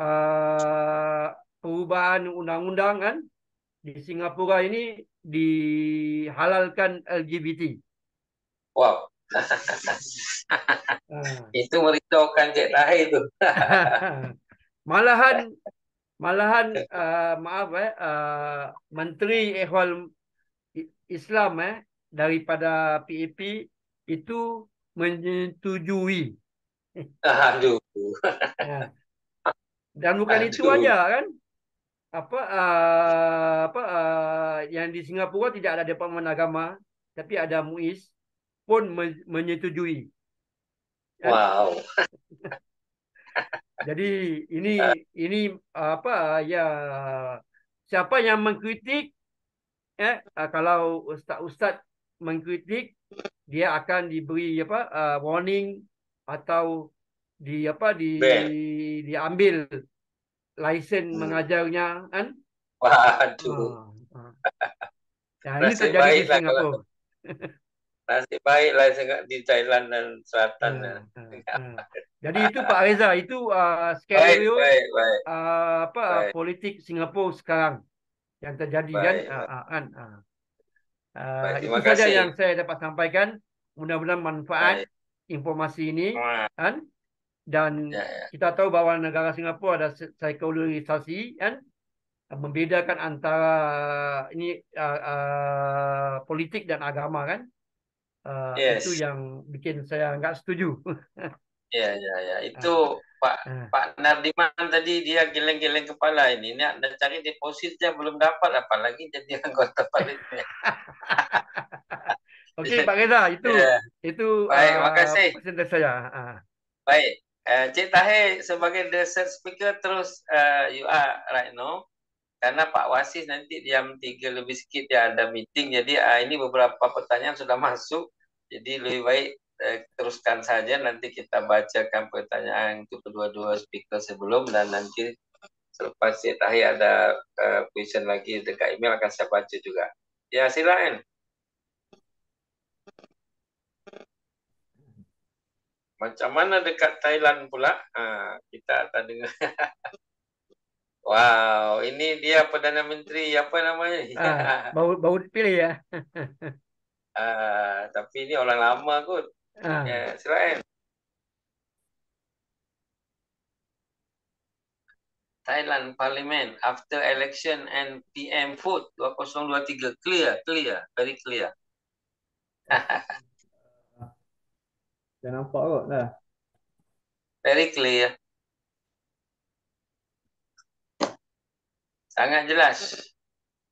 uh, perubahan undang-undang kan di Singapura ini dihalalkan LGBT. Wow. Ah. itu merisaukan Cek Tahir itu. Malahan ya. malahan uh, maaf eh uh, menteri ehwal Islam eh daripada PAP itu menyetujui. Aduh. Ya. Dan bukan Aduh. itu aja kan? Apa uh, apa uh, yang di Singapura tidak ada departemen agama tapi ada MUIS pun menyetujui. Kan? Wow. Jadi ini ini apa ya siapa yang mengkritik ya, eh kalau ustaz-ustaz mengkritik dia akan diberi apa eh, warning atau di apa di diambil di lisen hmm. mengajarnya kan waduh ah. Dan ah. ya, ini terjadi di Singapura. Nasib baik lah di Thailand dan Selatan. Hmm. Lah. Hmm. hmm. Jadi itu Pak Reza, itu uh, skenario baik, baik, baik. Uh, apa, uh, politik Singapura sekarang yang terjadi baik, kan? Baik. Uh, kan? Uh. Uh, itu saja yang saya dapat sampaikan. Mudah-mudahan manfaat baik. informasi ini. Baik. kan? Dan ya, ya. kita tahu bahawa negara Singapura ada psikologisasi kan? Uh, membedakan antara ini uh, uh, politik dan agama kan? Uh, yes. Itu yang bikin saya nggak setuju. ya, ya, ya. Itu uh, Pak uh. Pak Nardiman tadi dia geleng-geleng kepala ini. Ini Anda cari depositnya belum dapat, apalagi jadi anggota paritnya. Oke, okay, Pak Reza, itu yeah. itu Baik, uh, makasih. Presenter saya. Uh. Baik. Uh, Cik Tahir sebagai desert speaker terus uh, you are right now karena Pak Wasis nanti jam 3 lebih sedikit dia ada meeting. Jadi uh, ini beberapa pertanyaan sudah masuk. Jadi lebih baik uh, teruskan saja nanti kita bacakan pertanyaan untuk kedua-dua speaker sebelum dan nanti selepas terakhir ada uh, question lagi dekat email akan saya baca juga. Ya silakan. Macam mana dekat Thailand pula? Ha, ah, kita tak dengar. Wow, ini dia Perdana Menteri apa namanya? Ah, baru baru dipilih ya. ah, tapi ini orang lama kot. Ah. Ya, Israel. Thailand Parliament after election and PM food 2023 clear clear very clear. Dah nampak kot dah. Very clear. Sangat jelas.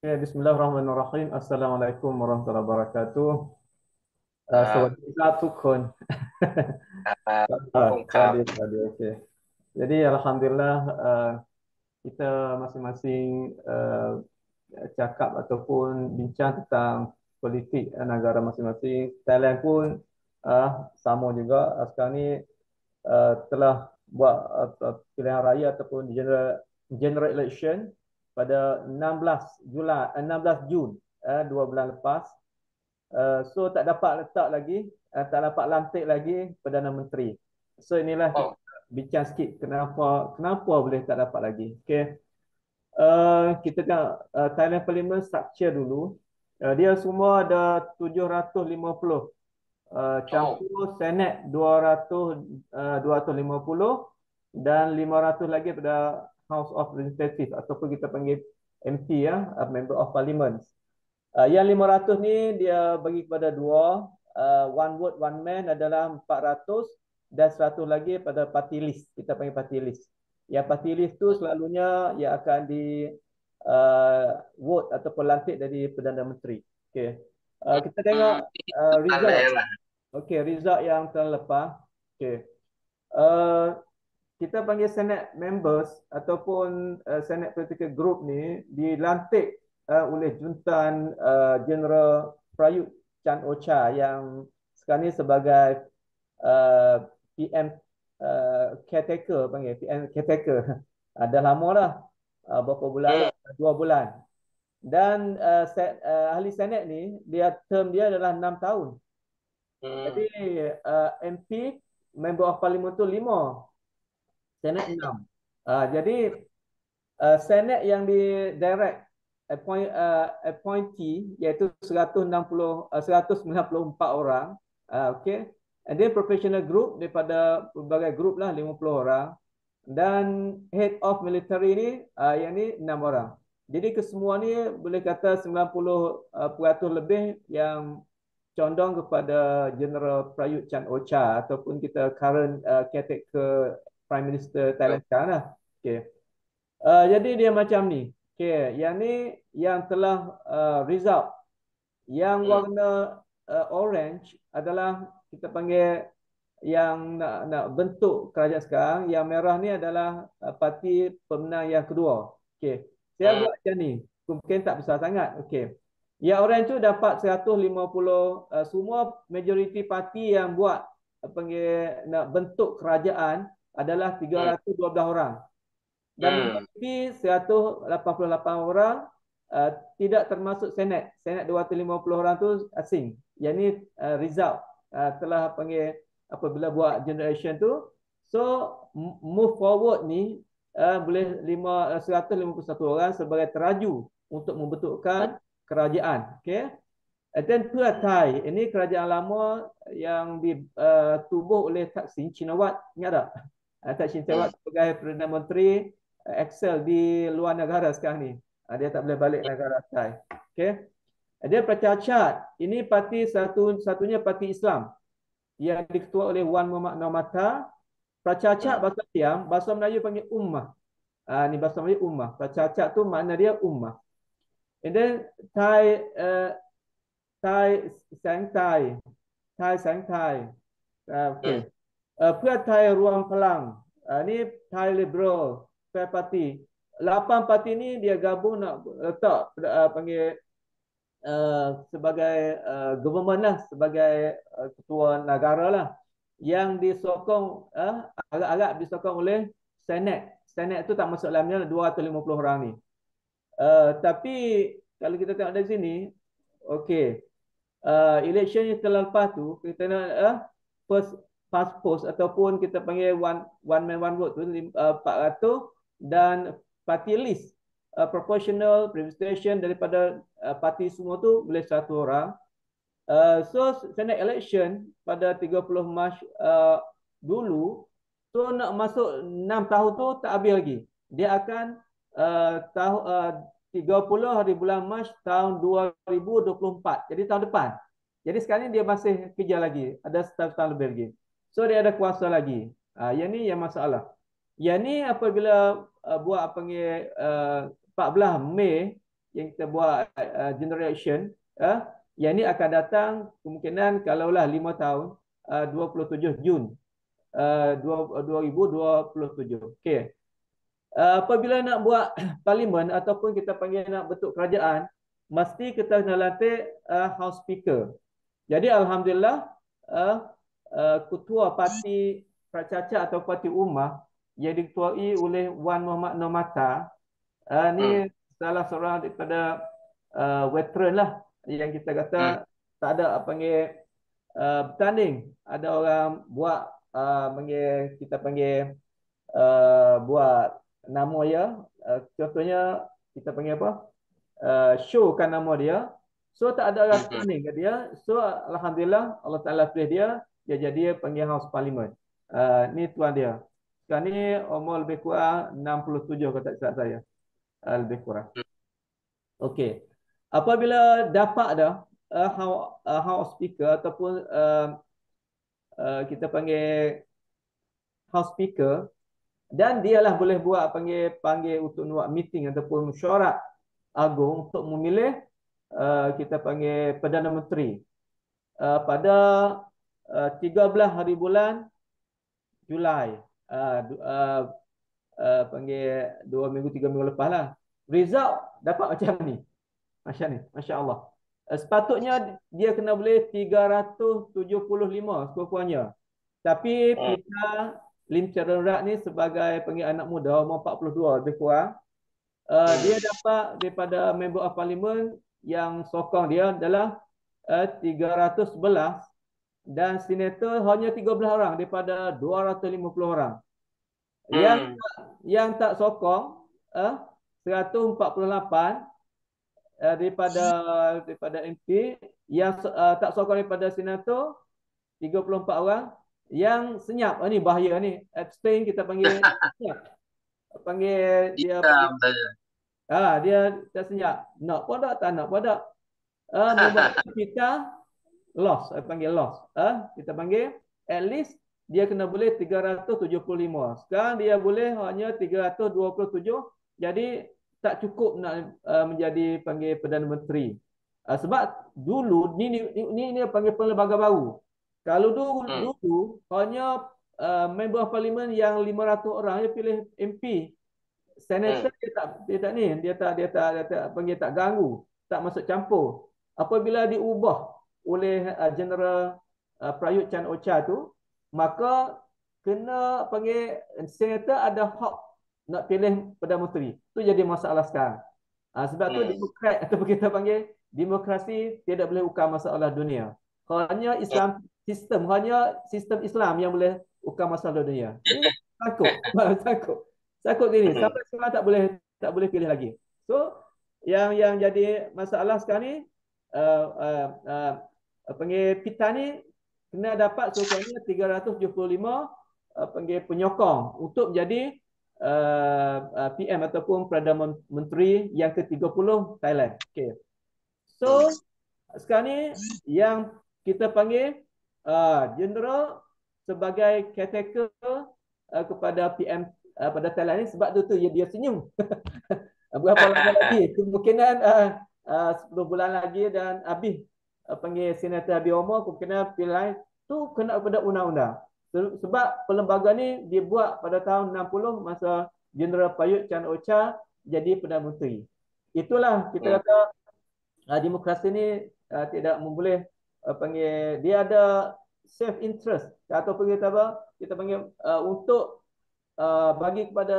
Okay, eh, bismillahirrahmanirrahim. Assalamualaikum warahmatullahi wabarakatuh. Uh, Sobat-sobat tukun. Jadi Alhamdulillah eh, kita masing-masing eh, cakap ataupun bincang tentang politik negara masing-masing. Thailand pun sama juga. Sekarang ni telah buat pilihan raya ataupun general election pada 16 Julai 16 Jun eh, dua bulan lepas uh, so tak dapat letak lagi uh, tak dapat lantik lagi perdana menteri so inilah oh. bincang sikit kenapa kenapa boleh tak dapat lagi okey uh, eh, kita tengok uh, Thailand Parliament structure dulu uh, dia semua ada 750 Uh, campur oh. Senat 200 uh, 250 dan 500 lagi pada House of Representatives ataupun kita panggil MP ya, uh, Member of Parliament. Uh, yang 500 ni dia bagi kepada dua, uh, one vote one man adalah 400 dan satu lagi pada party list, kita panggil party list. Yang party list tu selalunya yang akan di uh, vote ataupun lantik dari Perdana Menteri. Okay. Uh, kita tengok hmm, uh, result. Okay, result yang terlepas. Okay. Uh, kita panggil senate members ataupun uh, senate political group ni dilantik uh, oleh juntan uh, general Prayut Chan Ocha yang sekarang ni sebagai uh, PM uh, caretaker panggil PM caretaker ada lama lah uh, berapa bulan yeah. dua bulan dan uh, set, uh, ahli senat ni dia term dia adalah enam tahun. Hmm. Jadi uh, MP member of parlimen tu lima Senat 6. Uh, jadi uh, ah, Senat yang di direct appoint, uh, appointee iaitu 160 uh, 194 orang uh, okey and then professional group daripada berbagai group lah 50 orang dan head of military ni uh, yang ni 6 orang. Jadi kesemua ni boleh kata 90% lebih yang condong kepada General Prayut Chan Ocha ataupun kita current uh, caretaker Prime Minister Thailand sekarang lah. Okay. Uh, jadi dia macam ni. Okay. Yang ni yang telah uh, result. Yang hmm. warna uh, orange adalah kita panggil yang nak, nak bentuk kerajaan sekarang. Yang merah ni adalah uh, parti pemenang yang kedua. Okay. Saya hmm. buat macam ni. Mungkin tak besar sangat. Okay. Yang orange tu dapat 150 uh, semua majoriti parti yang buat uh, panggil nak bentuk kerajaan adalah 312 hmm. orang. Dan tapi hmm. 188 orang uh, tidak termasuk senet. Senet 250 orang tu asing. Yang ni uh, result uh, telah panggil apabila buat generation tu. So move forward ni uh, boleh 5, 151 orang sebagai teraju untuk membentukkan kerajaan. Okay. And then Pua Thai, ini kerajaan lama yang ditubuh uh, oleh Taksin Cinawat. Ingat tak? Atas Shin hmm. Chawat sebagai Perdana Menteri eh, Excel di luar negara sekarang ni. Ah, dia tak boleh balik negara Thai. Okay. Eh, dia percacat. Ini parti satu satunya parti Islam yang diketua oleh Wan Muhammad Nomata. Percacat hmm. bahasa diam, bahasa Melayu panggil ummah. Ah ni bahasa Melayu ummah. Percacat tu makna dia ummah. And then Thai uh, Thai Sang Thai. Thai Sang Thai. Uh, ah, okay. Hmm. เพื่อไทยรวมพลังอันนี้ไทยลิเบอรัลแปดพรรคลาปันพรรคนี้เดียกับุนต่อ eh, eh, eh, panggil sebagai uh, government lah sebagai uh, ketua negara lah yang disokong uh, agak-agak disokong oleh senat senat tu tak masuk dalamnya 250 orang ni uh, tapi kalau kita tengok dari sini okay, uh, election yang selepas tu kita nak uh, first fast post ataupun kita panggil one one man one vote tu uh, empat uh, ratus dan party list uh, proportional registration daripada uh, parti semua tu boleh satu orang. Uh, so Senate election pada 30 Mac uh, dulu tu nak masuk 6 tahun tu tak habis lagi. Dia akan uh, tahun uh, 30 hari bulan Mac tahun 2024. Jadi tahun depan. Jadi sekarang ni dia masih kerja lagi. Ada setahun-setahun lebih lagi. So dia ada kuasa lagi. Uh, yang ni yang masalah. Yang ni apabila ah, buat apa panggil uh, ah, 14 Mei yang kita buat uh, general yang ni akan datang kemungkinan kalaulah 5 tahun 27 Jun 2027. Okey. apabila nak buat parlimen ataupun kita panggil nak bentuk kerajaan, mesti kita nak latih uh, House Speaker. Jadi alhamdulillah uh, Eh, ketua parti Pracaca atau parti Ummah yang diketuai oleh Wan Muhammad Nomata. Uh, ni hmm. salah seorang daripada uh, veteran lah yang kita kata hmm. tak ada apa panggil uh, bertanding. Ada orang buat uh, panggil, kita panggil uh, buat nama dia. Uh, contohnya kita panggil apa? Uh, showkan nama dia. So tak ada orang hmm. bertanding ke dia. So Alhamdulillah Allah Ta'ala pilih dia dia jadi panggil House Parliament. Uh, ni tuan dia. Sekarang ni umur lebih kurang 67 kata cakap saya. Uh, lebih kurang. Okey. Apabila dapat dah uh, House, uh, Speaker ataupun uh, uh, kita panggil House Speaker dan dialah boleh buat panggil panggil untuk buat meeting ataupun mesyuarat agung untuk memilih uh, kita panggil Perdana Menteri. Uh, pada 13 uh, hari bulan Julai uh, uh, uh, panggil dua minggu tiga minggu lepas lah result dapat macam ni Masya ni Masya Allah uh, sepatutnya dia kena boleh 375 sekurang-kurangnya tapi kita hmm. Lim Cerenrat ni sebagai panggil anak muda umur 42 lebih kurang uh, hmm. dia dapat daripada member of parlimen yang sokong dia adalah uh, 311 dan senator hanya 13 orang daripada 250 orang. Hmm. Yang yang tak sokong eh 148 uh, eh, daripada daripada MP yang uh, tak sokong daripada senator 34 orang yang senyap ah, ni bahaya ni abstain kita panggil panggil dia ah dia tak senyap nak produk tak nak produk ah uh, kita loss. Saya panggil loss. Eh, ha? kita panggil at least dia kena boleh 375. Sekarang dia boleh hanya 327. Jadi tak cukup nak uh, menjadi panggil Perdana Menteri. Uh, sebab dulu ni ni ni, ni, ni panggil pelbagai baru. Kalau dulu hmm. dulu hanya uh, member parlimen yang 500 orang dia pilih MP. Senator hmm. dia tak dia tak ni, dia tak dia tak dia tak panggil tak ganggu, tak masuk campur. Apabila diubah oleh uh, General uh, Prayut Chan Ocha tu, maka kena panggil senator ada hak nak pilih Perdana Menteri. Tu jadi masalah sekarang. Uh, sebab tu hmm. demokrat atau kita panggil demokrasi tidak boleh ukur masalah dunia. Hanya Islam ya. sistem, hanya sistem Islam yang boleh ukur masalah dunia. Takut, takut. Takut ini hmm. sampai sekarang tak boleh tak boleh pilih lagi. So yang yang jadi masalah sekarang ni uh, uh, uh, Eh, panggil pita ni kena dapat sekurang-kurangnya 375 uh, panggil penyokong untuk jadi uh, eh, uh, eh, PM ataupun Perdana Menteri yang ke-30 Thailand. Okay. So sekarang ni yang kita panggil uh, general sebagai caretaker uh, kepada PM uh, pada Thailand ni sebab tu tu dia, dia senyum. Berapa lama lagi kemungkinan uh, uh, 10 bulan lagi dan habis Eh, panggil Senator Habib Omar aku kena pilihan tu kena pada undang-undang. Sebab perlembagaan ni dibuat pada tahun 60 masa Jeneral Payut Chan Ocha jadi Perdana Menteri. Itulah kita hmm. kata uh, demokrasi ni ah, tidak memboleh ah, panggil dia ada self interest atau panggil apa kita panggil untuk bagi kepada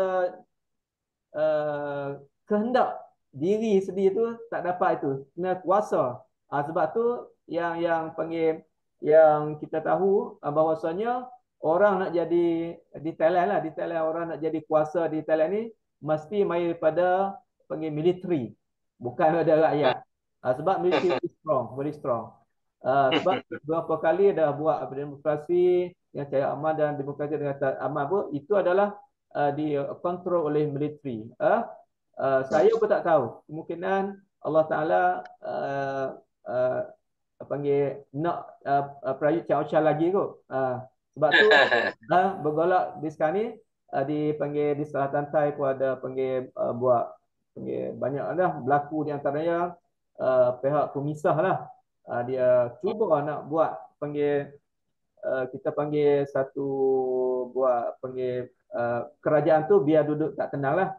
kehendak diri sendiri tu tak dapat itu kena kuasa Uh, sebab tu yang yang panggil yang kita tahu uh, bahawasanya orang nak jadi di Thailand lah di Thailand orang nak jadi kuasa di Thailand ni mesti mai pada panggil military bukan ada rakyat. Uh, sebab military is strong, very strong. Uh, sebab beberapa kali dah buat demonstrasi yang saya aman dan demokrasi dengan tak aman pun itu adalah uh, di control oleh military. Uh, uh, saya pun tak tahu kemungkinan Allah Taala uh, uh, panggil nak uh, uh perayut cia lagi kot. Uh, sebab tu uh, bergolak di sekarang ni uh, dipanggil di Selatan Tantai pun ada panggil uh, buat panggil banyak lah berlaku di antaranya uh, pihak pemisah lah. Uh, dia cuba nak buat panggil Uh, kita panggil satu buat panggil uh, kerajaan tu biar duduk tak tenang lah.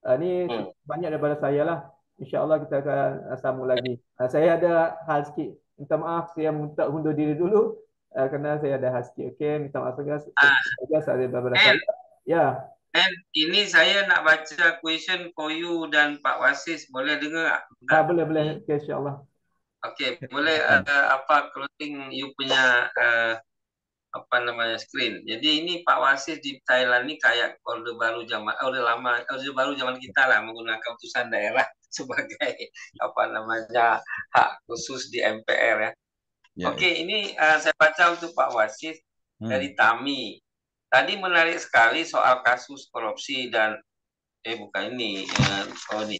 Uh, ni hmm. banyak daripada saya lah. InsyaAllah kita akan eh, sambung lagi. Eh, saya ada hal sikit. Minta maaf, saya minta undur diri dulu. Uh, kerana saya ada hal sikit. Okay, minta maaf. Ah. Saya ada ah. beberapa hal. Ya. And ini saya nak baca question for you dan Pak Wasis. Boleh dengar tak? Ah, boleh, boleh. Okay, InsyaAllah. Okay, boleh uh, apa closing you punya uh, apa namanya screen. Jadi ini Pak Wasis di Thailand ni kayak orde baru zaman, orde lama, orde baru zaman kita lah menggunakan utusan daerah. sebagai apa namanya hak khusus di MPR ya. ya. ya Oke, ini uh, saya baca untuk Pak Wasit hmm. dari Tami. Tadi menarik sekali soal kasus korupsi dan eh bukan ini, eh, oh ini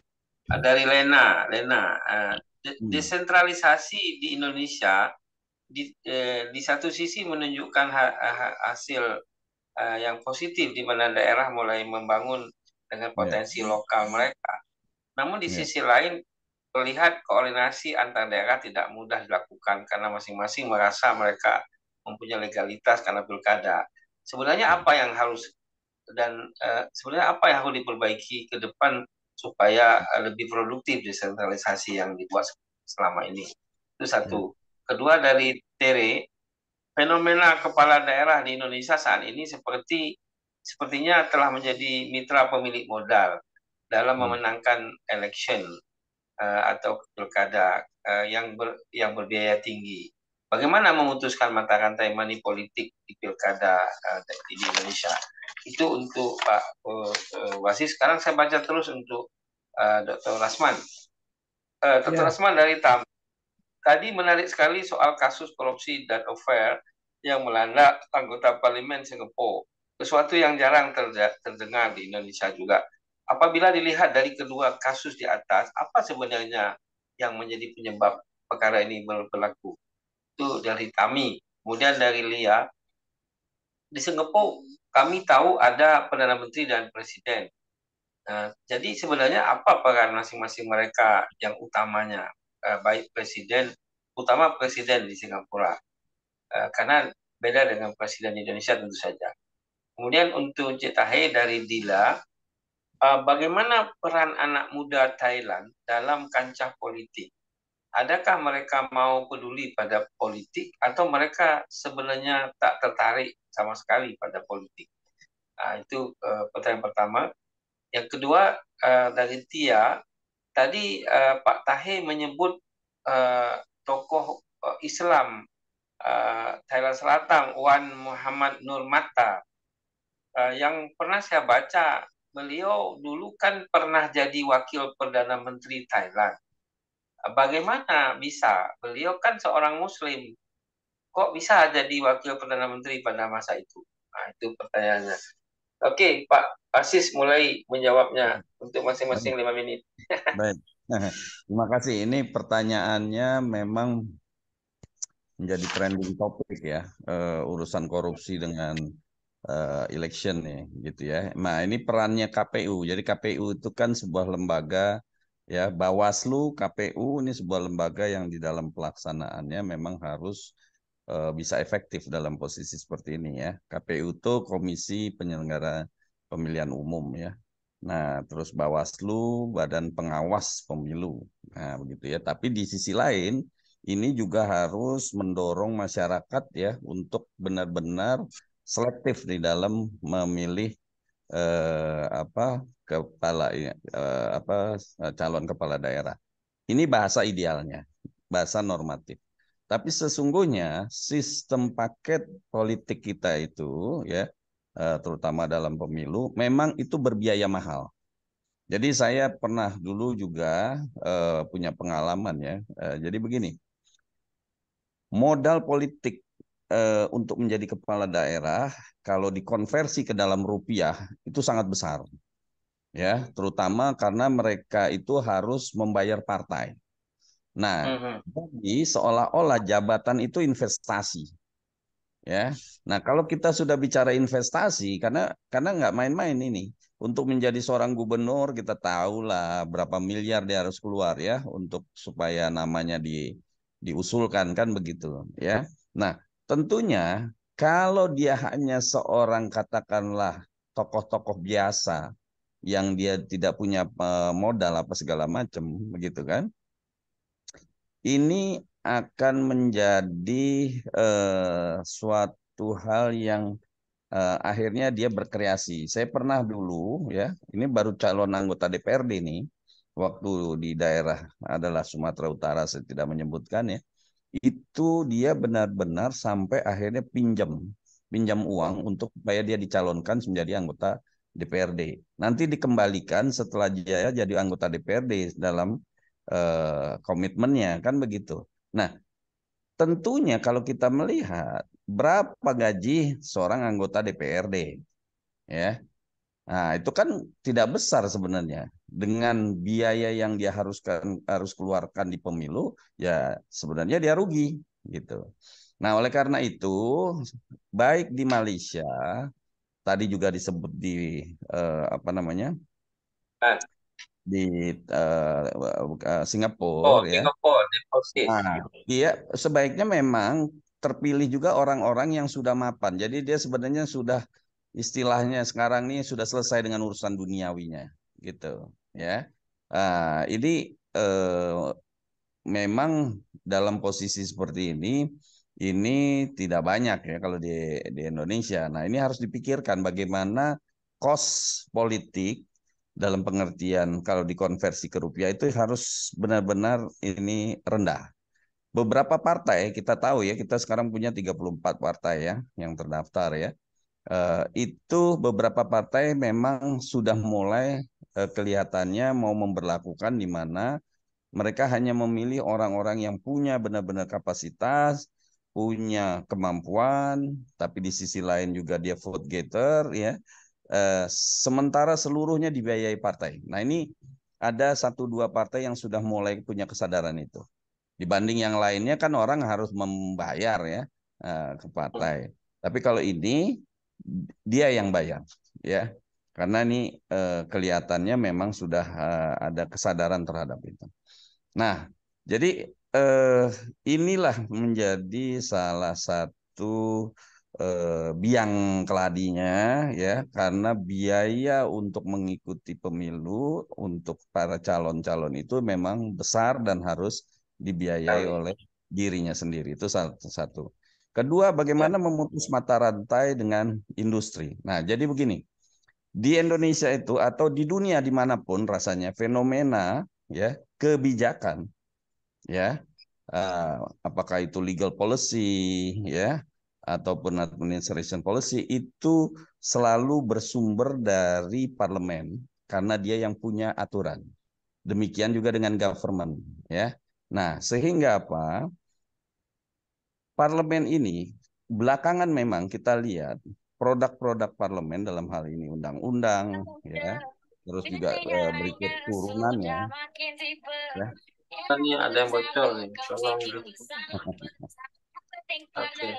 ah, dari Lena, Lena. Uh, de hmm. desentralisasi di Indonesia di, eh, di satu sisi menunjukkan ha ha hasil eh, yang positif di mana daerah mulai membangun dengan ya. potensi yeah. lokal mereka. Namun di ya. sisi lain terlihat koordinasi antar daerah tidak mudah dilakukan karena masing-masing merasa mereka mempunyai legalitas karena pilkada. Sebenarnya iya. apa yang harus dan uh, sebenarnya apa yang harus diperbaiki ke depan supaya eh, lebih produktif desentralisasi yang dibuat selama ini. Itu satu. Iya. Kedua dari Tere, fenomena kepala daerah di Indonesia saat ini seperti sepertinya telah menjadi mitra pemilik modal dalam hmm. memenangkan election uh, atau pilkada uh, yang ber, yang berbiaya tinggi. Bagaimana memutuskan mata rantai money politik di pilkada uh, di Indonesia? Itu untuk Pak uh, uh, Wasi. Sekarang saya baca terus untuk uh, Dr. Rasman. Uh, Dr. Ya. Rasman dari Tam. Tadi menarik sekali soal kasus korupsi dan affair yang melanda anggota parlemen Singapura. Sesuatu yang jarang terdengar di Indonesia juga Apabila dilihat dari kedua kasus di atas, apa sebenarnya yang menjadi penyebab perkara ini berlaku? Itu dari kami. Kemudian dari Lia, di Singapura kami tahu ada Perdana Menteri dan Presiden. Nah, jadi sebenarnya apa peran masing-masing mereka yang utamanya? Eh, baik Presiden, utama Presiden di Singapura. Eh, karena beda dengan Presiden Indonesia tentu saja. Kemudian untuk Cetahe dari Dila, Eh, bagaimana peran anak muda Thailand dalam kancah politik? Adakah mereka mau peduli pada politik atau mereka sebenarnya tak tertarik sama sekali pada politik? Nah, itu uh, pertanyaan pertama. Yang kedua uh, dari Tia, tadi uh, Pak Tahe menyebut uh, tokoh uh, Islam uh, Thailand Selatan Wan Muhammad Nur Mata uh, yang pernah saya baca beliau dulu kan pernah jadi wakil perdana menteri Thailand. Bagaimana bisa? Beliau kan seorang Muslim. Kok bisa jadi wakil perdana menteri pada masa itu? Nah, itu pertanyaannya. Oke, Pak Asis mulai menjawabnya untuk masing-masing lima menit. Baik. Terima kasih. Ini pertanyaannya memang menjadi trending topik ya, uh, urusan korupsi dengan uh, election ya gitu ya. Nah, ini perannya KPU. Jadi KPU itu kan sebuah lembaga ya Bawaslu, KPU ini sebuah lembaga yang di dalam pelaksanaannya memang harus uh, bisa efektif dalam posisi seperti ini ya. KPU itu Komisi Penyelenggara Pemilihan Umum ya. Nah, terus Bawaslu, Badan Pengawas Pemilu. Nah, begitu ya. Tapi di sisi lain, ini juga harus mendorong masyarakat ya untuk benar-benar selektif di dalam memilih eh, apa kepala eh, apa eh, calon kepala daerah. Ini bahasa idealnya, bahasa normatif. Tapi sesungguhnya sistem paket politik kita itu ya eh, terutama dalam pemilu memang itu berbiaya mahal. Jadi saya pernah dulu juga eh, punya pengalaman ya. jadi begini. Modal politik eh, untuk menjadi kepala daerah kalau dikonversi ke dalam rupiah itu sangat besar. Ya, terutama karena mereka itu harus membayar partai. Nah, uh jadi seolah-olah jabatan itu investasi. Ya. Nah, kalau kita sudah bicara investasi karena karena nggak main-main ini. Untuk menjadi seorang gubernur kita tahu lah berapa miliar dia harus keluar ya untuk supaya namanya di diusulkan kan begitu ya. Nah, Tentunya kalau dia hanya seorang katakanlah tokoh-tokoh biasa yang dia tidak punya eh, modal apa segala macam begitu kan ini akan menjadi eh, suatu hal yang eh, akhirnya dia berkreasi saya pernah dulu ya ini baru calon anggota DPRD nih waktu di daerah adalah Sumatera Utara saya tidak menyebutkan ya itu dia benar-benar sampai akhirnya pinjam pinjam uang untuk supaya dia dicalonkan menjadi anggota DPRD. Nanti dikembalikan setelah dia jadi anggota DPRD dalam eh, komitmennya kan begitu. Nah, tentunya kalau kita melihat berapa gaji seorang anggota DPRD ya Nah, itu kan tidak besar sebenarnya. Dengan biaya yang dia haruskan harus keluarkan di pemilu, ya sebenarnya dia rugi gitu. Nah, oleh karena itu baik di Malaysia tadi juga disebut di eh, apa namanya? Nah. di eh, eh, Singapura oh, ya. Singapura, nah, dia sebaiknya memang terpilih juga orang-orang yang sudah mapan. Jadi dia sebenarnya sudah istilahnya sekarang ini sudah selesai dengan urusan duniawinya gitu ya nah, ini eh, memang dalam posisi seperti ini ini tidak banyak ya kalau di di Indonesia nah ini harus dipikirkan bagaimana kos politik dalam pengertian kalau dikonversi ke rupiah itu harus benar-benar ini rendah beberapa partai kita tahu ya kita sekarang punya 34 partai ya yang terdaftar ya Eh, itu beberapa partai memang sudah mulai eh, kelihatannya mau memperlakukan di mana mereka hanya memilih orang-orang yang punya benar-benar kapasitas, punya kemampuan, tapi di sisi lain juga dia vote getter ya. Eh, sementara seluruhnya dibiayai partai. Nah, ini ada satu dua partai yang sudah mulai punya kesadaran itu. Dibanding yang lainnya kan orang harus membayar ya ke partai. Tapi kalau ini dia yang bayar ya karena ini eh, kelihatannya memang sudah eh, ada kesadaran terhadap itu. Nah, jadi eh, inilah menjadi salah satu biang keladinya ya karena biaya untuk mengikuti pemilu untuk para calon-calon itu memang besar dan harus dibiayai oleh dirinya sendiri itu satu-satu. Kedua, bagaimana ya. memutus mata rantai dengan industri. Nah, jadi begini, di Indonesia itu atau di dunia dimanapun rasanya fenomena ya kebijakan ya eh, apakah itu legal policy ya ataupun administration policy itu selalu bersumber dari parlemen karena dia yang punya aturan. Demikian juga dengan government ya. Nah, sehingga apa? parlemen ini belakangan memang kita lihat produk-produk parlemen dalam hal ini undang-undang ya kan? terus juga eh, berikut turunannya ya. Kan ini ada yang bocor nih tolong Oke.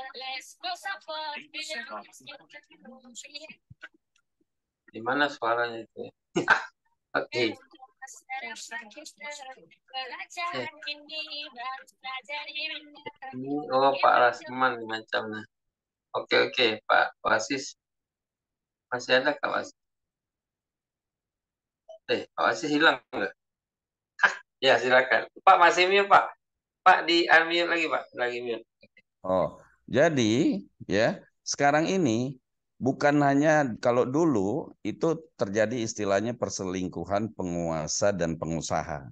Di mana suaranya itu? Oke. Okay. Ini, oh Pak Rasman macamnya. Oke oke Pak Wasis. Masih ada Kak Wasis? Eh Pak Wasis hilang nggak? Hah, ya silakan. Pak masih mute Pak. Pak di unmute lagi Pak, lagi mute. Oh jadi ya sekarang ini bukan hanya kalau dulu itu terjadi istilahnya perselingkuhan penguasa dan pengusaha.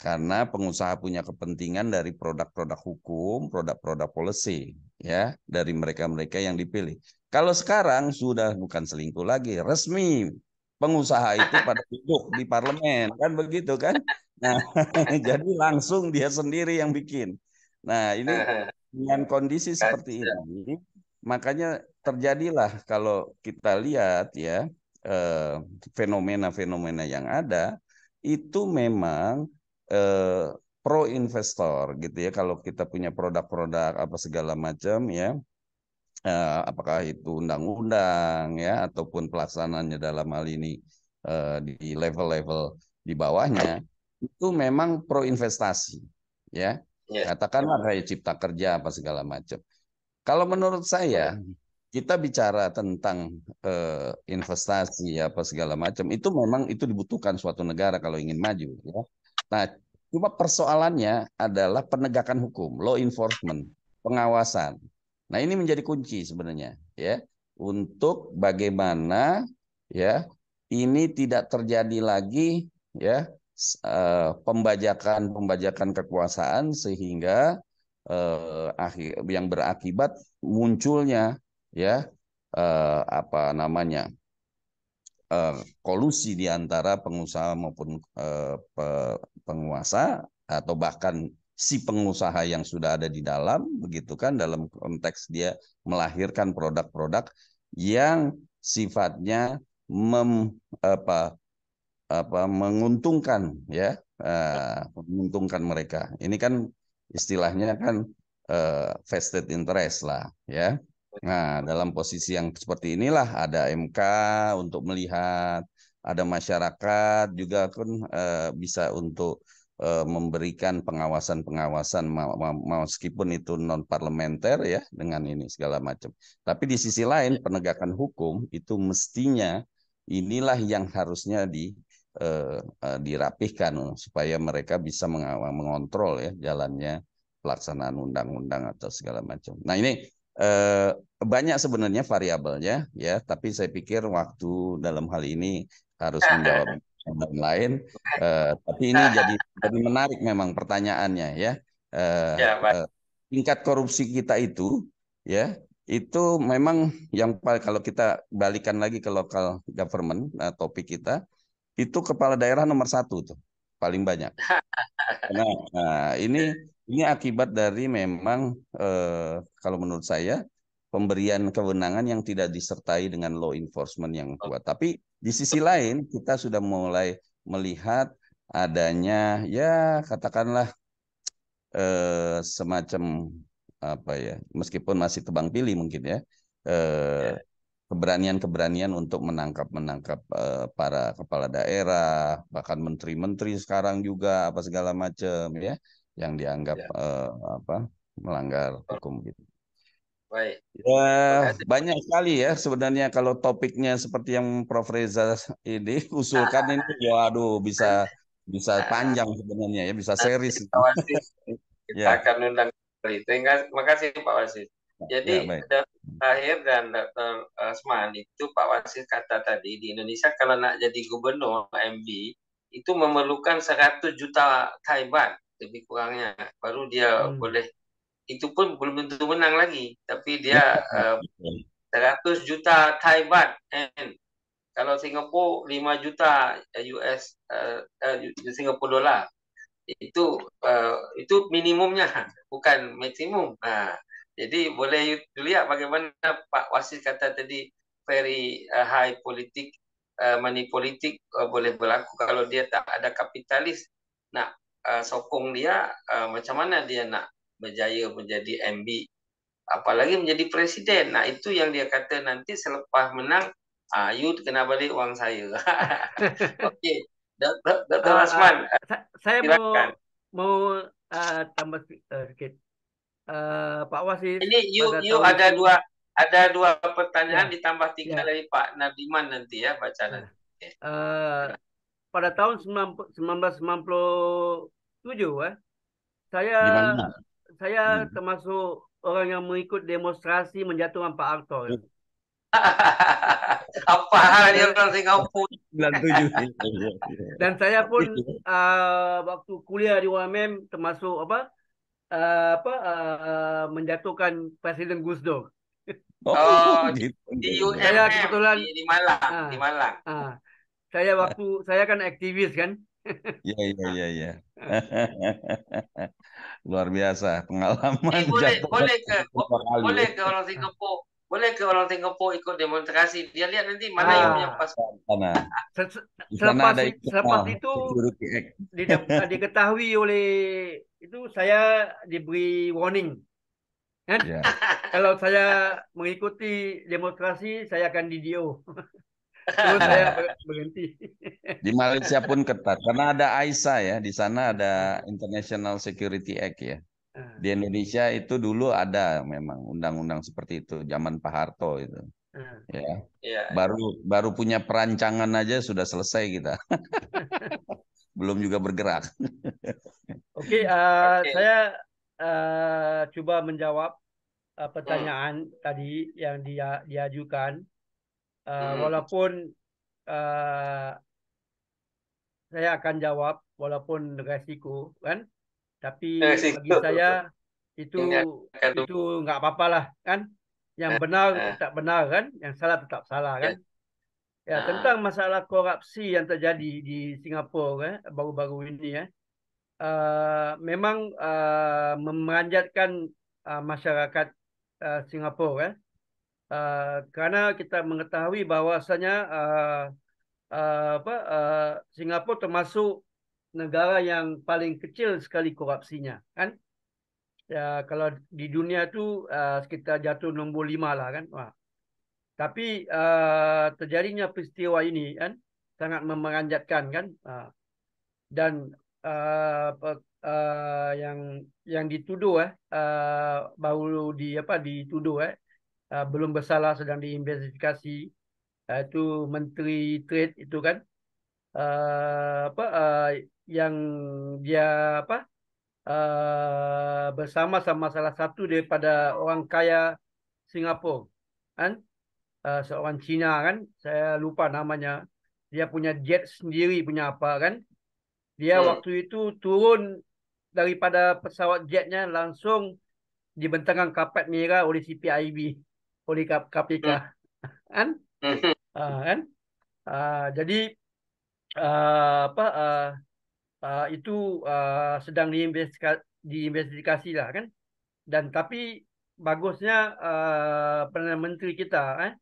Karena pengusaha punya kepentingan dari produk-produk hukum, produk-produk polisi ya, dari mereka-mereka yang dipilih. Kalau sekarang sudah bukan selingkuh lagi, resmi pengusaha itu pada duduk di parlemen kan begitu kan. Nah, jadi langsung dia sendiri yang bikin. Nah, ini dengan kondisi seperti ini makanya terjadilah kalau kita lihat ya eh, fenomena-fenomena yang ada itu memang eh, pro investor gitu ya kalau kita punya produk-produk apa segala macam ya eh, apakah itu undang-undang ya ataupun pelaksanaannya dalam hal ini di level-level di bawahnya itu memang pro investasi ya iya. katakanlah kayak cipta kerja apa segala macam kalau menurut saya iya kita bicara tentang eh, investasi apa segala macam itu memang itu dibutuhkan suatu negara kalau ingin maju ya. Nah, cuma persoalannya adalah penegakan hukum, law enforcement, pengawasan. Nah, ini menjadi kunci sebenarnya ya untuk bagaimana ya ini tidak terjadi lagi ya eh, pembajakan-pembajakan kekuasaan sehingga eh, yang berakibat munculnya ya eh, apa namanya eh, kolusi di antara pengusaha maupun eh, pe, penguasa atau bahkan si pengusaha yang sudah ada di dalam begitu kan dalam konteks dia melahirkan produk-produk yang sifatnya mem, apa apa menguntungkan ya uh, menguntungkan mereka ini kan istilahnya kan uh, vested interest lah ya Nah, dalam posisi yang seperti inilah ada MK untuk melihat, ada masyarakat juga kan eh, bisa untuk eh, memberikan pengawasan-pengawasan meskipun itu non parlementer ya dengan ini segala macam. Tapi di sisi lain ya. penegakan hukum itu mestinya inilah yang harusnya di eh, eh, dirapihkan supaya mereka bisa mengontrol ya jalannya pelaksanaan undang-undang atau segala macam. Nah, ini Eh, banyak sebenarnya variabelnya ya, tapi saya pikir waktu dalam hal ini harus eh, eh, menjawab dan lain. uh, tapi ini jadi jadi menarik memang pertanyaannya ya. uh, tingkat korupsi kita itu ya itu memang yang paling kalau kita balikan lagi ke lokal government uh, topik kita itu kepala daerah nomor satu tuh paling banyak. Nah, nah ini ini akibat dari memang eh, kalau menurut saya pemberian kewenangan yang tidak disertai dengan law enforcement yang oh. kuat. Tapi di sisi lain kita sudah mulai melihat adanya ya katakanlah eh, semacam apa ya meskipun masih tebang pilih mungkin ya keberanian eh, ya. keberanian-keberanian untuk menangkap menangkap eh, para kepala daerah bahkan menteri-menteri sekarang juga apa segala macam ya yang dianggap ya. uh, apa melanggar hukum gitu. Baik. Ya, banyak sekali ya sebenarnya kalau topiknya seperti yang Prof Reza ini usulkan ah. ini ya aduh bisa bisa nah. panjang sebenarnya ya bisa series. Pak Wasis, kita ya. akan undang itu. Terima kasih Pak Wasis. Ya, jadi ya, terakhir dan Dr. Eh, Asman eh, itu Pak Wasis kata tadi di Indonesia kalau nak jadi gubernur MB itu memerlukan 100 juta Taiwan lebih kurangnya baru dia hmm. boleh itu pun belum tentu menang lagi tapi dia uh, hmm. eh, 100 juta Thai baht and kan? kalau Singapura 5 juta US uh, eh, eh, uh, Singapura dolar itu uh, itu minimumnya bukan maksimum nah, jadi boleh dilihat bagaimana Pak Wasis kata tadi very uh, high politik uh, money politik uh, boleh berlaku kalau dia tak ada kapitalis nak uh, sokong dia uh, macam mana dia nak berjaya menjadi MB apalagi menjadi presiden nah itu yang dia kata nanti selepas menang uh, you kena balik wang saya okey Dr. Dr. Uh, saya mau mau uh, tambah uh, eh, sedikit uh, Pak Wasit ini you you ada ini. dua ada dua pertanyaan ya. ditambah tiga ya. dari Pak Nadiman nanti ya baca ya. nanti uh, pada tahun 1997 ya. Eh, saya Dimana? saya hmm. termasuk orang yang mengikut demonstrasi menjatuhkan Pak Harto. Ya. Apa hal yang Singapura? 97. Dan saya pun uh, waktu kuliah di UMM termasuk apa? Uh, apa uh, menjatuhkan Presiden Gus Dur. Oh, oh di, di UMM saya kebetulan, di, di Malang, uh, di Malang. Uh, saya waktu saya kan aktivis kan. Iya iya iya iya. Luar biasa pengalaman. Eh, boleh boleh ke kali. boleh ke orang Singapura boleh ke orang Singapura ikut demonstrasi dia lihat nanti ah, mana ah, yang pas. paspor. Sana. selepas, sana selepas ah, itu diketahui oleh itu saya diberi warning. Kan? Yeah. Kalau saya mengikuti demonstrasi saya akan di DO. Terus saya Di Malaysia pun ketat karena ada AISA ya, di sana ada International Security Act ya. Ah. Di Indonesia itu dulu ada memang undang-undang seperti itu zaman Pak Harto itu. Ah. Ya. ya. Baru baru punya perancangan aja sudah selesai kita. Belum juga bergerak. Oke, okay, uh, eh, okay. saya uh, coba menjawab uh, pertanyaan hmm. tadi yang dia diajukan. Ah, hmm. walaupun uh, saya akan jawab walaupun resiko kan tapi resiko. bagi saya itu itu enggak apa lah kan yang benar uh. Ah. tak benar kan yang salah tetap salah kan uh. ya, ya tentang masalah korupsi yang terjadi di Singapura eh, baru-baru ini eh Uh, memang uh, memanjatkan uh, masyarakat uh, Singapura eh? uh, eh, kerana kita mengetahui bahawasanya uh, eh, uh, eh, apa uh, Singapura termasuk negara yang paling kecil sekali korupsinya kan ya kalau di dunia tu uh, sekitar jatuh nombor lima lah kan Wah. tapi uh, terjadinya peristiwa ini kan sangat memeranjatkan kan uh, dan uh, uh, yang yang dituduh eh uh, baru di apa dituduh eh Ah, belum bersalah sedang diinvestigasi ah, itu menteri trade itu kan uh, apa uh, yang dia apa uh, bersama sama salah satu daripada orang kaya Singapura kan uh, seorang Cina kan saya lupa namanya dia punya jet sendiri punya apa kan dia hmm. waktu itu turun daripada pesawat jetnya langsung dibentangkan kapet merah oleh CPIB oleh hmm. KPK kan uh, kan uh, jadi uh, apa uh, uh, itu uh, sedang diinvestigasi diinvestigasi lah kan dan tapi bagusnya uh, perdana menteri kita eh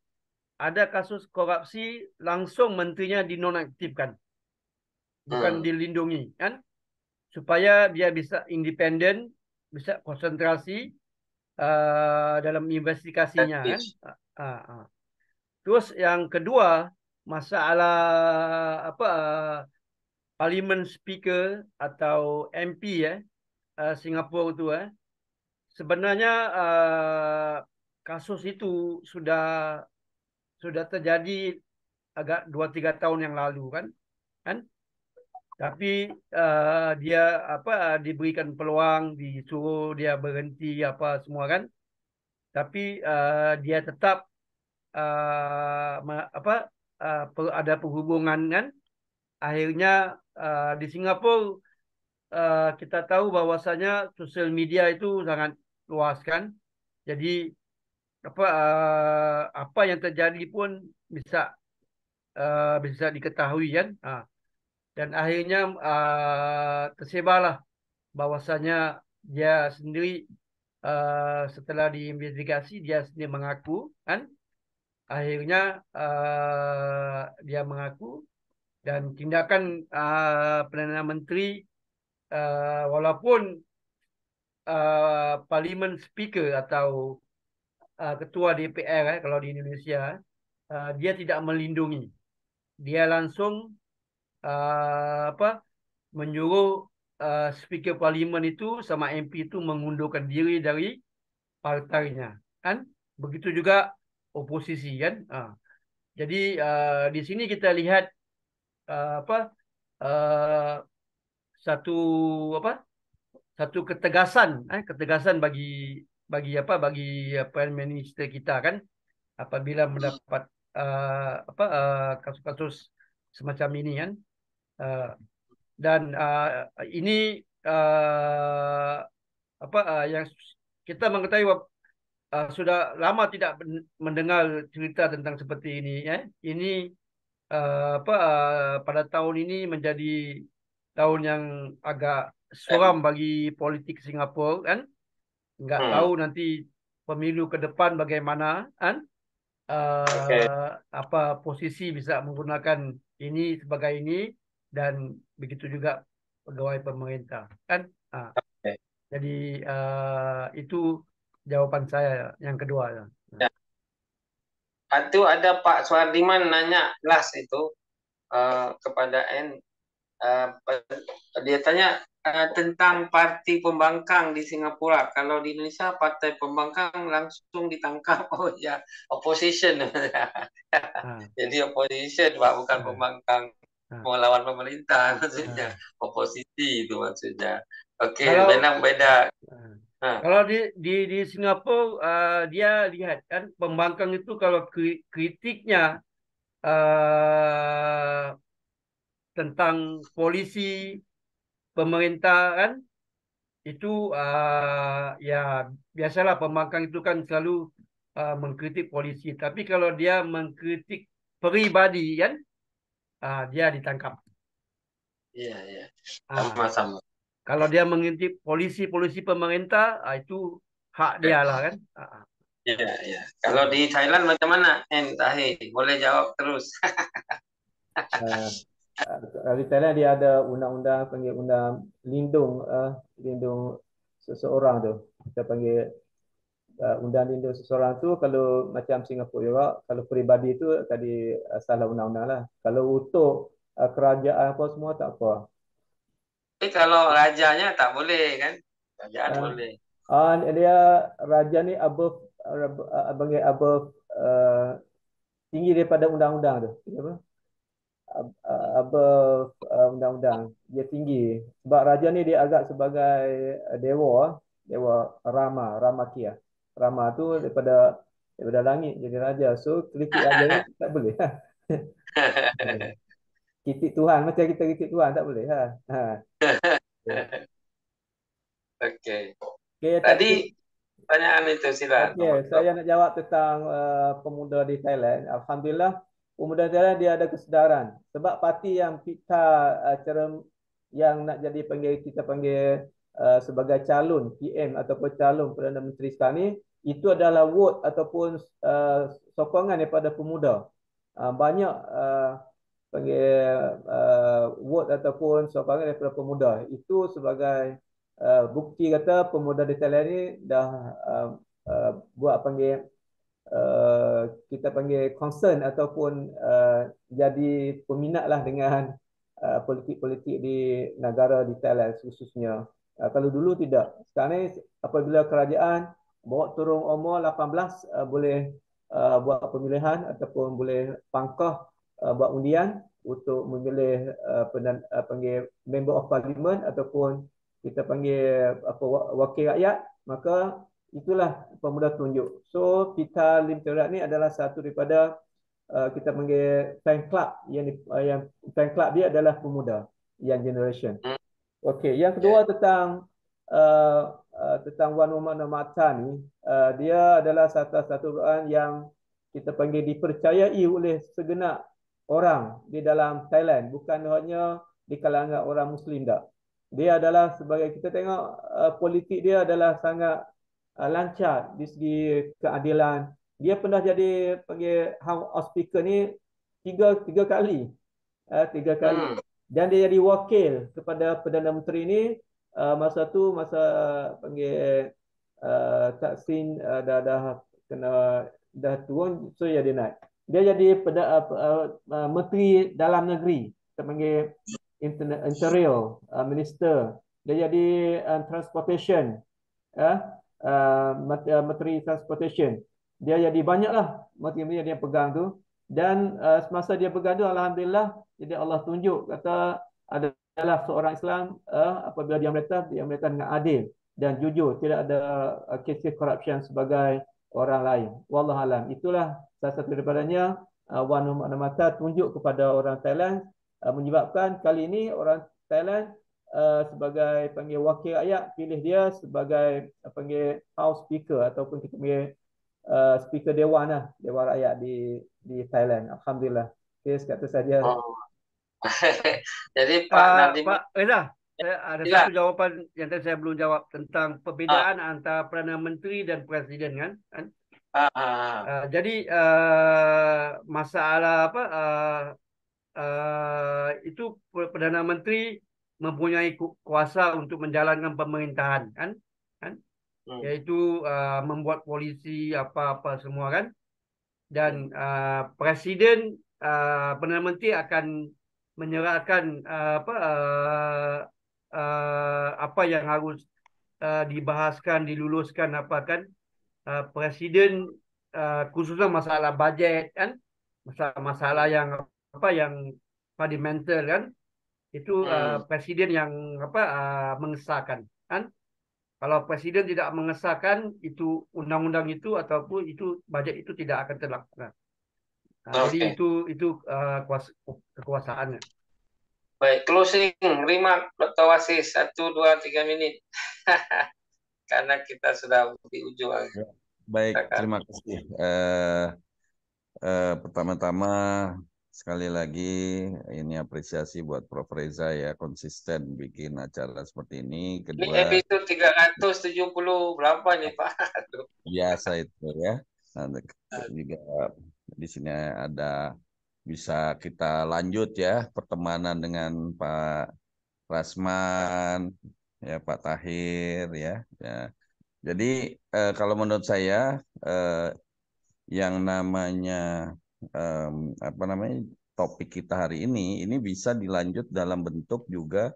ada kasus korupsi langsung menterinya dinonaktifkan bukan hmm. dilindungi kan supaya dia bisa independen bisa konsentrasi uh, dalam investigasinya kan. Uh, uh. Terus yang kedua masalah apa uh, parliament speaker atau MP ya, eh uh, Singapura itu eh sebenarnya uh, kasus itu sudah sudah terjadi agak 2 3 tahun yang lalu kan kan tapi uh, dia apa uh, diberikan peluang disuruh dia berhenti apa semua kan tapi uh, dia tetap uh, apa uh, ada perhubungan kan akhirnya uh, di Singapura uh, kita tahu bahwasanya sosial media itu sangat luas kan jadi apa uh, apa yang terjadi pun bisa uh, bisa diketahui kan uh. dan akhirnya uh, tersebarlah bahwasanya dia sendiri uh, setelah diinvestigasi dia sendiri mengaku kan akhirnya uh, dia mengaku dan tindakan uh, perdana menteri uh, walaupun uh, parlimen speaker atau uh, ketua DPR eh, kalau di Indonesia uh, dia tidak melindungi dia langsung uh, apa menyuruh uh, speaker parlimen itu sama MP itu mengundurkan diri dari partainya kan begitu juga oposisi kan uh. jadi uh, di sini kita lihat uh, apa uh, satu apa satu ketegasan eh, ketegasan bagi bagi apa bagi apa minister kita kan apabila mendapat uh, apa kasus-kasus uh, semacam ini kan Eh, dan uh, ini uh, apa uh, yang kita mengetahui uh, sudah lama tidak mendengar cerita tentang seperti ini. Ya. Eh? Ini uh, apa uh, pada tahun ini menjadi tahun yang agak suram bagi politik Singapura kan. Enggak hmm. tahu nanti pemilu ke depan bagaimana kan. Uh, okay. apa posisi bisa menggunakan ini sebagai ini dan begitu juga pegawai pemerintah kan nah, okay. jadi uh, itu jawaban saya yang kedua nah. ya. itu ada Pak Suardiman nanya las itu uh, kepada N uh, dia tanya tentang parti pembangkang di Singapura kalau di Indonesia partai pembangkang langsung ditangkap oh ya opposition ah. jadi opposition bukan ah. pembangkang Ah. melawan pemerintah maksudnya ah. oposisi itu maksudnya oke okay, memang beda ah. Kalau di di di Singapura uh, dia lihat kan pembangkang itu kalau kritiknya uh, tentang polisi pemerintah kan itu uh, ya biasalah pembangkang itu kan selalu uh, mengkritik polisi tapi kalau dia mengkritik pribadi kan uh, dia ditangkap. Iya, iya. Ah. Sama-sama. Uh, kalau dia mengintip polisi-polisi pemerintah, uh, itu hak dia lah kan. Uh, Iya, iya. Kalau di Thailand macam mana? Entahi, eh, boleh jawab terus. uh, di Thailand dia ada undang-undang panggil undang lindung uh, lindung seseorang tu. Kita panggil uh, eh, undang-undang seseorang tu kalau macam Singapura juga kalau peribadi tu tadi uh, salah undang-undang lah kalau untuk uh, kerajaan apa semua tak apa tapi eh, kalau rajanya tak boleh kan kerajaan uh, boleh ah uh, dia raja ni above uh, above, uh, above uh, tinggi daripada undang-undang tu apa Above uh, undang-undang dia tinggi. Sebab raja ni dia agak sebagai dewa, dewa Rama, Rama Kia. Rama tu daripada daripada langit jadi raja. So kritik raja ni tak boleh. Ha? kritik Tuhan macam kita kritik Tuhan tak boleh. Ha. ha. Okay, Tadi pertanyaan itu sila. Okay, nombor saya nombor. nak jawab tentang uh, pemuda di Thailand. Alhamdulillah pemuda di Thailand dia ada kesedaran. Sebab parti yang kita uh, cerem yang nak jadi panggil kita panggil uh, sebagai calon PM ataupun calon Perdana Menteri sekarang ni itu adalah word ataupun uh, sokongan daripada pemuda. Uh, banyak uh, panggil uh, vote ataupun sokongan daripada pemuda. Itu sebagai uh, bukti kata pemuda di Thailand ini dah uh, uh, buat panggil uh, kita panggil concern ataupun uh, jadi lah dengan uh, politik-politik uh, di negara di Thailand khususnya. Uh, kalau dulu tidak. Sekarang ini apabila kerajaan bawa turun umur 18 uh, eh, boleh uh, buat pemilihan ataupun boleh pangkah uh, buat undian untuk memilih uh, penan, uh, panggil member of parliament ataupun kita panggil apa wakil rakyat maka itulah pemuda tunjuk. So Pita Lim Terat ni adalah satu daripada uh, kita panggil fan club yang uh, yang fan club dia adalah pemuda yang generation. Hmm. Okey, yang kedua ya. tentang uh, Uh, tentang Wan Umana Mata ni uh, dia adalah satu-satu Quran yang kita panggil dipercayai oleh segenap orang di dalam Thailand bukan hanya di kalangan orang muslim dah. Dia adalah sebagai kita tengok uh, politik dia adalah sangat uh, lancar di segi keadilan. Dia pernah jadi panggil House Speaker ni tiga tiga kali. Uh, tiga kali. Hmm. Dan dia jadi wakil kepada Perdana Menteri ni uh, masa tu masa panggil uh, ah, taksin uh, ah, dah dah kena dah turun so ya dia naik dia jadi peda, uh, uh, uh, menteri dalam negeri kita panggil internet interior uh, minister dia jadi uh, transportation uh, uh, menteri transportation dia jadi banyaklah menteri-menteri dia pegang tu dan uh, semasa dia pegang tu alhamdulillah jadi Allah tunjuk kata ada ialah seorang Islam uh, apabila dia meletak, dia meletak dengan adil dan jujur. Tidak ada uh, kes-kes corruption sebagai orang lain. Wallahu Wallahualam. Itulah salah satu daripadanya uh, Wan Umar Mata tunjuk kepada orang Thailand uh, menyebabkan kali ini orang Thailand uh, sebagai panggil wakil rakyat pilih dia sebagai uh, panggil house speaker ataupun kita panggil uh, speaker dewan lah, dewan rakyat di di Thailand. Alhamdulillah. Okay, sekadar saja. Oh. Ah. Jadi Pak uh, ah, Nardim. Pak Reza, eh, ada Sila. satu jawapan yang tadi saya belum jawab tentang perbezaan uh. Ah. antara Perdana Menteri dan Presiden kan? Uh, uh, jadi uh, masalah apa uh, uh, itu perdana menteri mempunyai kuasa untuk menjalankan pemerintahan kan kan uh. Hmm. yaitu uh, membuat polisi apa-apa semua kan dan uh, presiden uh, perdana menteri akan menyerahkan eh, apa eh, eh, apa yang harus dibahaskan diluluskan apa kan presiden khususnya masalah bajet kan masalah-masalah yang apa yang fundamental kan itu hmm. uh, presiden yang apa uh, mengesahkan kan kalau presiden tidak mengesahkan itu undang-undang itu ataupun itu bajet itu tidak akan terlaksana Nah, okay. Jadi itu itu uh, kekuasaannya. Baik, closing remark Dr. Wasis satu dua tiga menit. Karena kita sudah di ujung. Ya, baik, terima kasih. Uh, uh, pertama-tama sekali lagi ini apresiasi buat Prof Reza ya konsisten bikin acara seperti ini. Kedua, ini episode 370 berapa nih Pak? Biasa itu ya. Nah, juga di sini ada bisa kita lanjut ya pertemanan dengan Pak Rasman, ya Pak Tahir, ya. ya. Jadi eh, kalau menurut saya eh, yang namanya eh, apa namanya topik kita hari ini ini bisa dilanjut dalam bentuk juga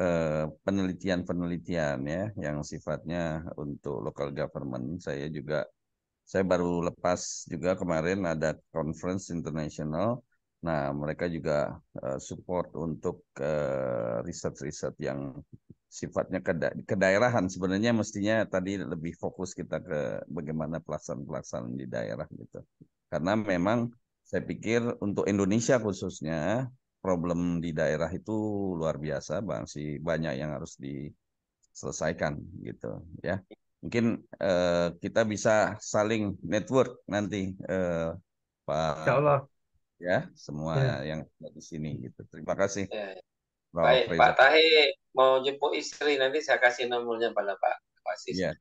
eh, penelitian-penelitian eh, penelitian -penelitian, ya yang sifatnya untuk local government. Saya juga saya baru lepas juga kemarin ada conference internasional. Nah, mereka juga eh, support untuk eh, riset-riset yang sifatnya ke, keda kedaerahan. Sebenarnya mestinya tadi lebih fokus kita ke bagaimana pelaksanaan-pelaksanaan di daerah gitu. Karena memang saya pikir untuk Indonesia khususnya problem di daerah itu luar biasa, masih banyak yang harus diselesaikan gitu ya mungkin uh, kita bisa saling network nanti uh, Pak Insya Allah. ya semua ya. yang di sini gitu terima kasih ya. Pak Baik Pak Tahi mau jemput istri nanti saya kasih nomornya pada Pak Wasis ya,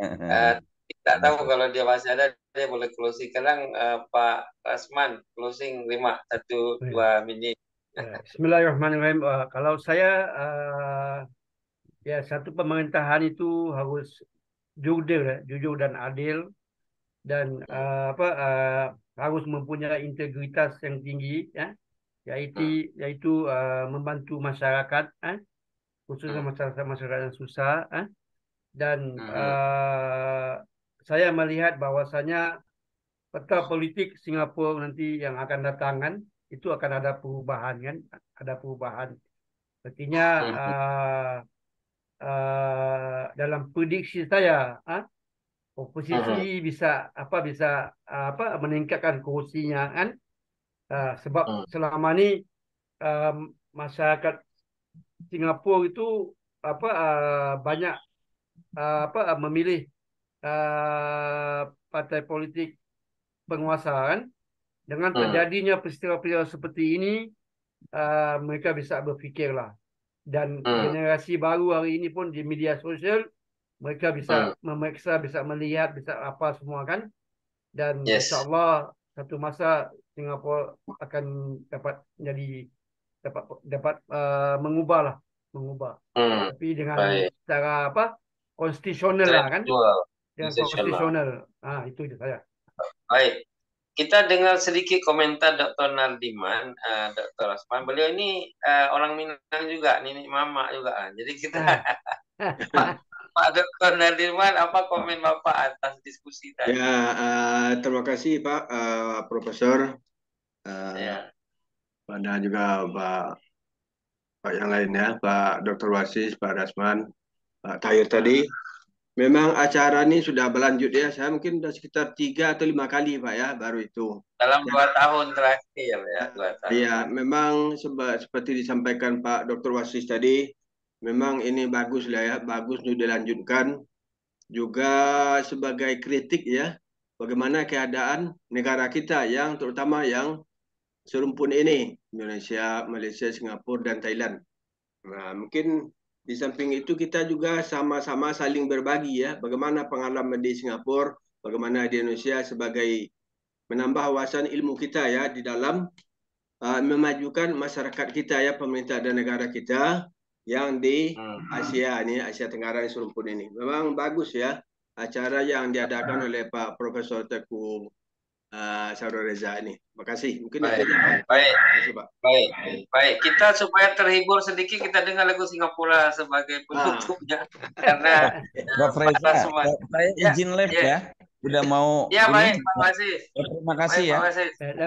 uh, tidak tahu kalau dia masih ada dia boleh closing kadang uh, Pak Rasman closing lima satu oh, ya. dua menit ya, Bismillahirrahmanirrahim. Uh, kalau saya uh, ya satu pemerintahan itu harus jujur eh, jujur dan adil dan uh, apa uh, harus mempunyai integritas yang tinggi ya yaitu ha. Hmm. yaitu uh, membantu masyarakat eh khususnya ha. masyarakat masyarakat yang susah eh dan ha. uh, saya melihat bahwasanya peta politik Singapura nanti yang akan datang kan itu akan ada perubahan kan ada perubahan artinya uh, Eh, dalam prediksi saya ha? oposisi uh-huh. bisa apa bisa apa meningkatkan kursinya kan uh, sebab uh-huh. selama ni um, masyarakat Singapura itu apa uh, banyak uh, apa uh, memilih uh, partai politik penguasa kan dengan hmm. terjadinya peristiwa-peristiwa seperti ini uh, mereka bisa berfikirlah dan hmm. generasi baru hari ini pun di media sosial mereka bisa hmm. memeriksa bisa melihat bisa apa semua kan dan yes. insyaallah satu masa Singapura akan dapat jadi dapat dapat uh, lah, mengubah hmm. tapi dengan Baik. secara apa konstitusional lah kan dengan lah. konstitusional ah ha, itu saja Baik. Kita dengar sedikit komentar Dr. Nardiman, uh, eh, Dr. Rasman. Beliau ini uh, orang Minang juga, ini mama juga. Jadi kita ah. Pak Dr. Nardiman, apa komen Bapak atas diskusi tadi? Ya, uh, terima kasih Pak uh, Profesor. Uh, ya. Pada juga Pak Pak yang lainnya, Pak Dr. Wasis, Pak Rasman, Pak Tayyip tadi, Memang acara ini sudah berlanjut ya. Saya mungkin sudah sekitar tiga atau lima kali Pak ya baru itu. Dalam ya. dua ya. tahun terakhir ya Iya, memang seba, seperti disampaikan Pak Dr. Wasis tadi, memang ini bagus lah ya, bagus untuk dilanjutkan. Juga sebagai kritik ya, bagaimana keadaan negara kita yang terutama yang serumpun ini, Indonesia, Malaysia, Singapura dan Thailand. Nah, mungkin di samping itu kita juga sama-sama saling berbagi ya, bagaimana pengalaman di Singapura, bagaimana di Indonesia sebagai menambah wawasan ilmu kita ya di dalam uh, memajukan masyarakat kita ya pemerintah dan negara kita yang di hmm. Asia ini Asia Tenggara ini serumpun ini memang bagus ya acara yang diadakan hmm. oleh Pak Profesor Teguh Eh, saudara Reza ini. Terima kasih. Mungkin baik. Itu baik. baik, Baik. Baik. Kita supaya terhibur sedikit kita dengar lagu Singapura sebagai penutupnya ah. karena Prof Reza, saya izin ya, ya. ya. Udah mau Ya, baik. Terima kasih. Terima kasih ya. Terima